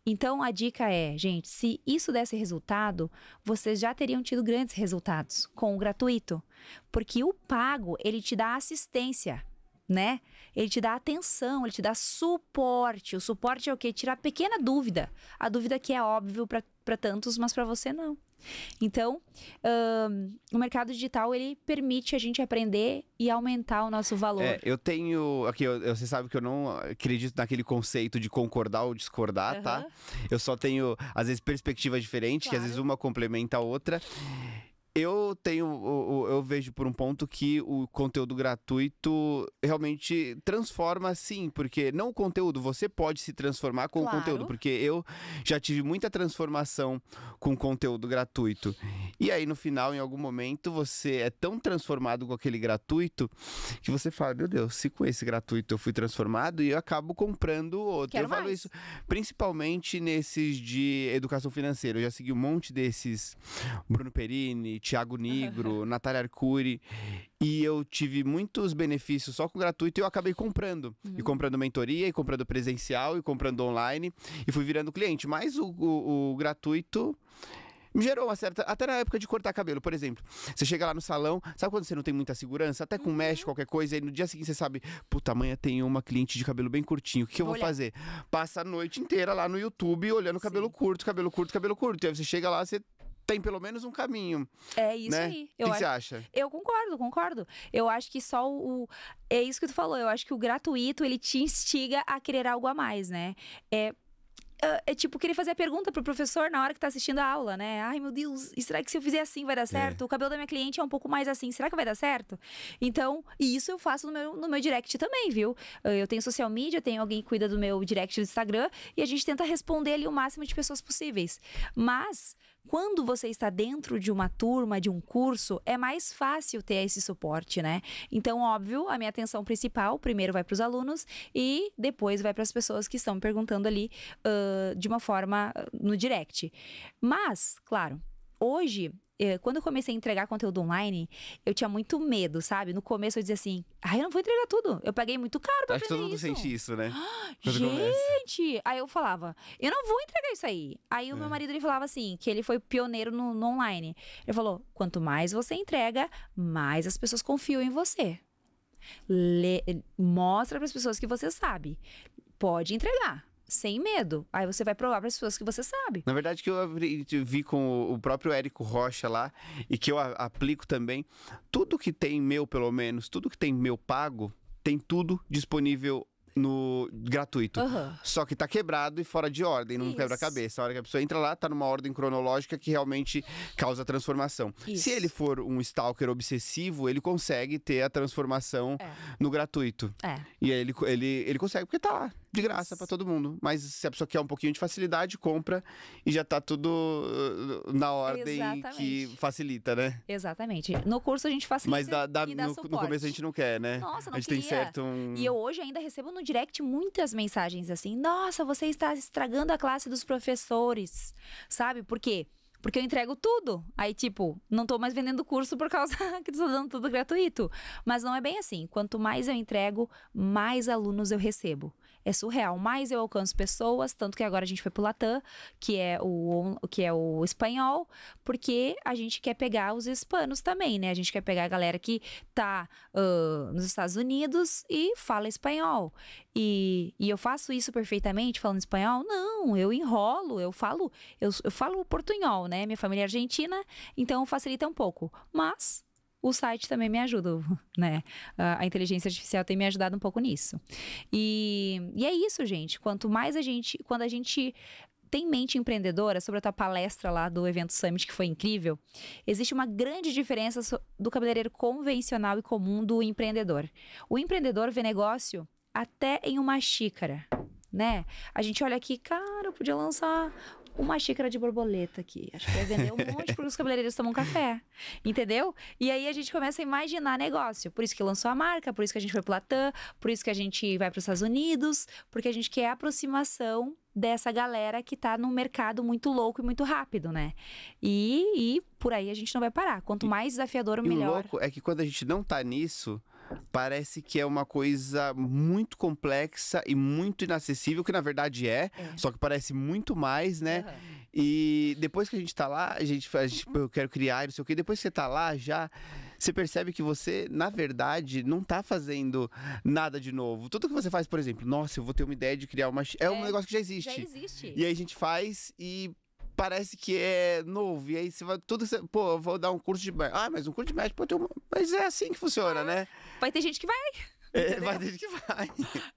Então a dica é, gente, se isso desse resultado, vocês já teriam tido grandes resultados com o gratuito, porque o pago ele te dá assistência, né? Ele te dá atenção, ele te dá suporte. O suporte é o que tirar pequena dúvida, a dúvida que é óbvio para tantos, mas para você não. Então, o mercado digital ele permite a gente aprender e aumentar o nosso valor. É, eu tenho aqui, eu, você sabe que eu não acredito naquele conceito de concordar ou discordar, uhum. tá? Eu só tenho às vezes perspectivas diferentes, claro. que às vezes uma complementa a outra eu tenho, eu, eu, vejo por um ponto que o conteúdo gratuito realmente transforma sim, porque não o conteúdo, você pode se transformar com claro. o conteúdo, porque eu já tive muita transformação com conteúdo gratuito. E aí no final, em algum momento, você é tão transformado com aquele gratuito que você fala, meu Deus, se com esse gratuito eu fui transformado e eu acabo comprando outro. Quero eu mais. falo isso principalmente nesses de educação financeira. Eu já segui um monte desses Bruno Perini, Thiago Negro, Natália Arcuri. E eu tive muitos benefícios só com gratuito e eu acabei comprando. Uhum. E comprando mentoria, e comprando presencial, e comprando online. E fui virando cliente. Mas o, o, o gratuito me gerou uma certa. Até na época de cortar cabelo, por exemplo. Você chega lá no salão, sabe quando você não tem muita segurança? Até com uhum. mexe, qualquer coisa, e no dia seguinte você sabe, puta, amanhã tem uma cliente de cabelo bem curtinho, o que eu vou fazer? Passa a noite inteira lá no YouTube olhando cabelo Sim. curto, cabelo curto, cabelo curto. E aí você chega lá, você tem pelo menos um caminho. É isso né? aí. O que, você acha? Eu concordo, concordo. Eu acho que só o. É isso que tu falou. Eu acho que o gratuito ele te instiga a querer algo a mais, né? É é, é tipo, querer fazer a pergunta pro professor na hora que tá assistindo a aula, né? Ai, meu Deus, será que se eu fizer assim vai dar é. certo? É. O cabelo da minha cliente é um pouco mais assim, será que vai dar certo? Então, e isso eu faço no meu, no meu direct também, viu? Eu tenho social media, tenho alguém que cuida do meu direct do Instagram e a gente tenta responder ali o máximo de pessoas possíveis. Mas quando você está dentro de uma turma, de um curso, é mais fácil ter esse suporte, né? Então, óbvio, a minha atenção principal primeiro vai para os alunos e depois vai para as pessoas que estão me perguntando ali uh, de uma forma no direct. Mas, claro, hoje eh, quando eu comecei a entregar conteúdo online, eu tinha muito medo, sabe? No começo eu dizia assim, ah, eu não vou entregar tudo. Eu paguei muito caro pra Acho fazer todo isso. mundo sente isso, né? [gasps] gente! Começa. Aí eu falava, eu não vou entregar isso aí. Aí o é. meu marido, ele falava assim, que ele foi pioneiro no, no online. Ele falou, quanto mais você entrega, mais as pessoas confiam em você. Le... Mostra para as pessoas que você sabe. Pode entregar sem medo. Aí você vai provar para as pessoas que você sabe. Na verdade, que eu vi com o próprio Érico Rocha lá e que eu aplico também, tudo que tem meu, pelo menos, tudo que tem meu pago, tem tudo disponível no gratuito. Uhum. Só que tá quebrado e fora de ordem, não quebra a cabeça. A hora que a pessoa entra lá, tá numa ordem cronológica que realmente causa transformação. Isso. Se ele for um stalker obsessivo, ele consegue ter a transformação é. no gratuito. É. E aí ele, ele, ele consegue, porque tá lá de graça para todo mundo. Mas se a pessoa quer um pouquinho de facilidade, compra e já tá tudo uh, na ordem Exatamente. que facilita, né? Exatamente. No curso a gente facilita. Mas dá, dá, dá no, no, começo a gente não quer, né? Nossa, não a gente queria. tem certo um... E eu hoje ainda recebo no direct muitas mensagens assim: nossa, você está estragando a classe dos professores. Sabe? Por quê? Porque eu entrego tudo. Aí, tipo, não tô mais vendendo curso por causa [laughs] que estou dando tudo gratuito. Mas não é bem assim. Quanto mais eu entrego, mais alunos eu recebo é surreal. Mas eu alcanço pessoas, tanto que agora a gente foi pro Latam, que é o, que é o espanhol, porque a gente quer pegar os hispanos também, né? A gente quer pegar a galera que tá uh, nos Estados Unidos e fala espanhol. E, e eu faço isso perfeitamente falando espanhol? Não, eu enrolo, eu falo, eu, eu falo portunhol, né? Minha família é argentina, então facilita um pouco. Mas o site também me ajuda, né? A inteligência artificial tem me ajudado um pouco nisso. E, e é isso, gente. Quanto mais a gente, quando a gente tem mente empreendedora, sobre a tua palestra lá do evento Summit, que foi incrível, existe uma grande diferença do cabeleireiro convencional e comum do empreendedor. O empreendedor vê negócio até em uma xícara né? A gente olha aqui, cara, eu podia lançar uma xícara de borboleta aqui. Acho que vai vender um [laughs] monte porque os cabeleireiros tomam café. Entendeu? E aí a gente começa a imaginar negócio. Por isso que lançou a marca, por isso que a gente foi Latam, por isso que a gente vai para os Estados Unidos, porque a gente quer a aproximação dessa galera que está num mercado muito louco e muito rápido, né? E, e, por aí a gente não vai parar. Quanto mais desafiador, melhor. E o louco é que quando a gente não está nisso, parece que é uma coisa muito complexa e muito inacessível, que na verdade é, é. só que parece muito mais, né? Uhum. E depois que a gente tá lá, a gente, a gente eu quero criar, não sei o quê, depois que você tá lá já, você percebe que você, na verdade, não tá fazendo nada de novo. Tudo que você faz, por exemplo, nossa, eu vou ter uma ideia de criar uma. É, é um é, negócio que já existe. Já existe. E aí a gente faz e parece que é novo. E aí você vai. Tudo você, Pô, eu vou dar um curso de Ah, mas um curso de médico pode ter um. Mas é assim que funciona, né? Vai ter gente que vai. É, vai ter gente que vai.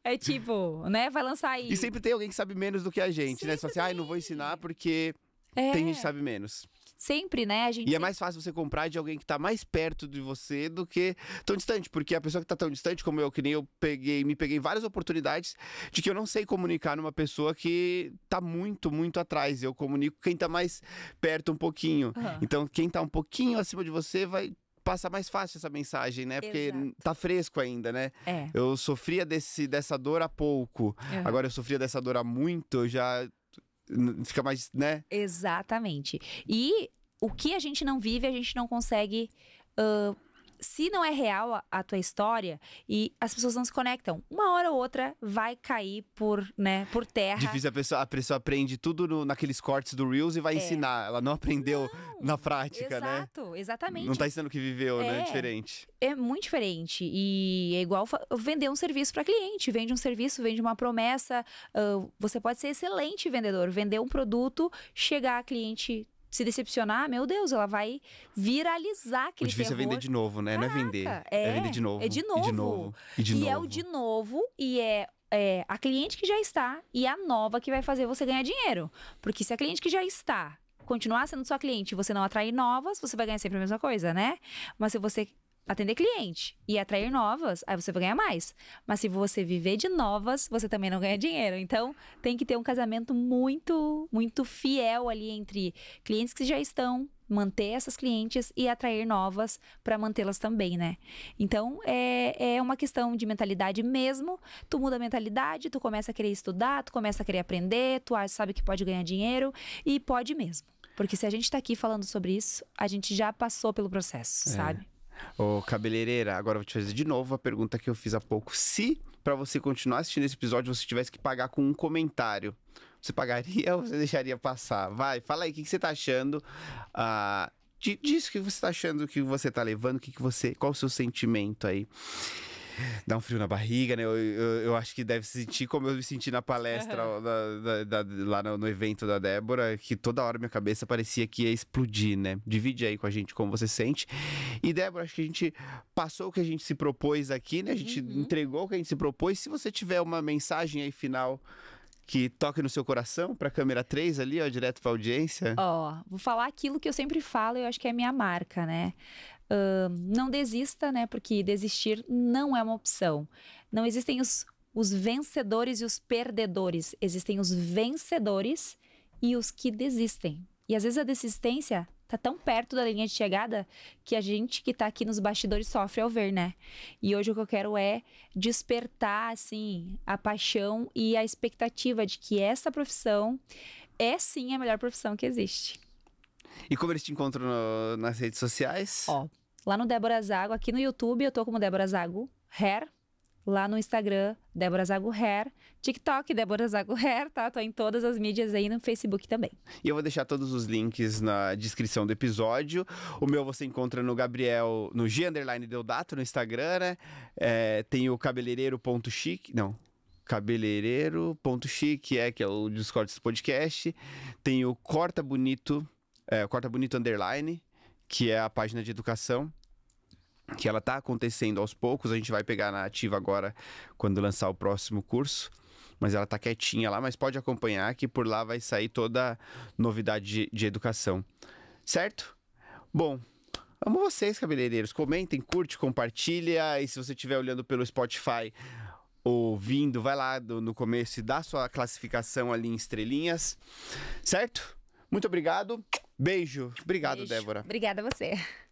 É tipo, né? Vai lançar aí. E sempre tem alguém que sabe menos do que a gente, né? sempre né? Só assim, ai, ah, não vou ensinar porque é. tem gente que sabe menos sempre, né? A gente... E é mais fácil você comprar de alguém que tá mais perto de você do que tão distante, porque a pessoa que tá tão distante como eu, que nem eu peguei, me peguei várias oportunidades de que eu não sei comunicar numa pessoa que tá muito, muito atrás. Eu comunico quem tá mais perto um pouquinho. Uhum. Então, quem tá um pouquinho acima de você vai passa mais fácil essa mensagem, né? Porque Exato. tá fresco ainda, né? É. Eu sofria desse, dessa dor há pouco, uhum. agora eu sofria dessa dor há muito, eu já fica mais, né? Exatamente. E o que a gente não vive, a gente não consegue. Uh, se não é real a, a, tua história e as pessoas não se conectam, uma hora ou outra vai cair por, né, por terra. Difícil a pessoa, a pessoa aprende tudo no, naqueles cortes do Reels e vai é. ensinar. Ela não aprendeu não, na prática, exato, né? Exato, exatamente. Não tá ensinando o que viveu, é, né? É diferente. É muito diferente. E é igual vender um serviço para cliente. Vende um serviço, vende uma promessa. Uh, você pode ser excelente vendedor, vender um produto, chegar a cliente se decepcionar, meu Deus, ela vai viralizar aquele O difícil terror. é vender de novo, né? Caraca, Não é vender. É, é, vender de novo. É de novo. E, de novo, e, de e novo. é o de novo e é é, a cliente que já está e a nova que vai fazer você ganhar dinheiro. Porque se a cliente que já está continuar sendo sua cliente e você não atrair novas, você vai ganhar sempre a mesma coisa, né? Mas se você atender cliente e atrair novas, aí você vai ganhar mais. Mas se você viver de novas, você também não ganha dinheiro. Então, tem que ter um casamento muito, muito fiel ali entre clientes que já estão, manter essas clientes e atrair novas para mantê-las também, né? Então, é, é uma questão de mentalidade mesmo. Tu muda a mentalidade, tu começa a querer estudar, tu começa a querer aprender, tu sabe que pode ganhar dinheiro e pode mesmo. Porque se a gente está aqui falando sobre isso, a gente já passou pelo processo, é. sabe? Ô, cabeleireira, agora vou te fazer de novo a pergunta que eu fiz há pouco. Se para você continuar assistindo esse episódio você tivesse que pagar com um comentário, você pagaria [laughs] ou você deixaria passar? Vai, fala aí, o que, que, você tá achando? Ah, diz o que você tá achando, o que você tá levando, o que, que você. Qual o seu sentimento aí? dá um frio na barriga, né? Eu, eu, eu, acho que deve sentir como eu me senti na palestra uhum. da, da, da, lá no, no, evento da Débora, que toda hora minha cabeça parecia que ia explodir, né? Divide aí com a gente como você sente. E Débora, acho que a gente passou o que a gente se propôs aqui, né? A gente uhum. entregou o que a gente se propôs. Se você tiver uma mensagem aí final que toque no seu coração para a câmera 3 ali, ó, direto para audiência? Ó, oh, vou falar aquilo que eu sempre falo, eu acho que é minha marca, né? Uh, não desista, né? Porque desistir não é uma opção. Não existem os, os vencedores e os perdedores. Existem os vencedores e os que desistem. E às vezes a desistência tá tão perto da linha de chegada que a gente que tá aqui nos bastidores sofre ao ver, né? E hoje o que eu quero é despertar, assim, a paixão e a expectativa de que essa profissão é sim a melhor profissão que existe. E como eles te encontram no, nas redes sociais? Ó, lá no Débora Zago, aqui no YouTube eu tô como Débora Zago Hair. Lá no Instagram, Débora Zago Hair. TikTok, Débora Zago Hair, tá? Tô em todas as mídias aí, no Facebook também. E eu vou deixar todos os links na descrição do episódio. O meu você encontra no Gabriel, no G Deodato, no Instagram, né? É, tem o cabeleireiro.chique, não cabeleireiro.chique, é que é o Discord do podcast. Tem o Corta Bonito é, Corta Bonito Underline, que é a página de educação, que ela tá acontecendo aos poucos. A gente vai pegar na ativa agora quando lançar o próximo curso. Mas ela tá quietinha lá, mas pode acompanhar que por lá vai sair toda novidade de, de educação. Certo? Bom, Amo vocês, cabeleireiros. Comentem, curte, compartilha. E se você estiver olhando pelo Spotify, ouvindo, vai lá do, no começo e dá sua classificação ali em estrelinhas. Certo? Muito obrigado. Beijo. Obrigado, Beijo. Débora. Obrigada a você.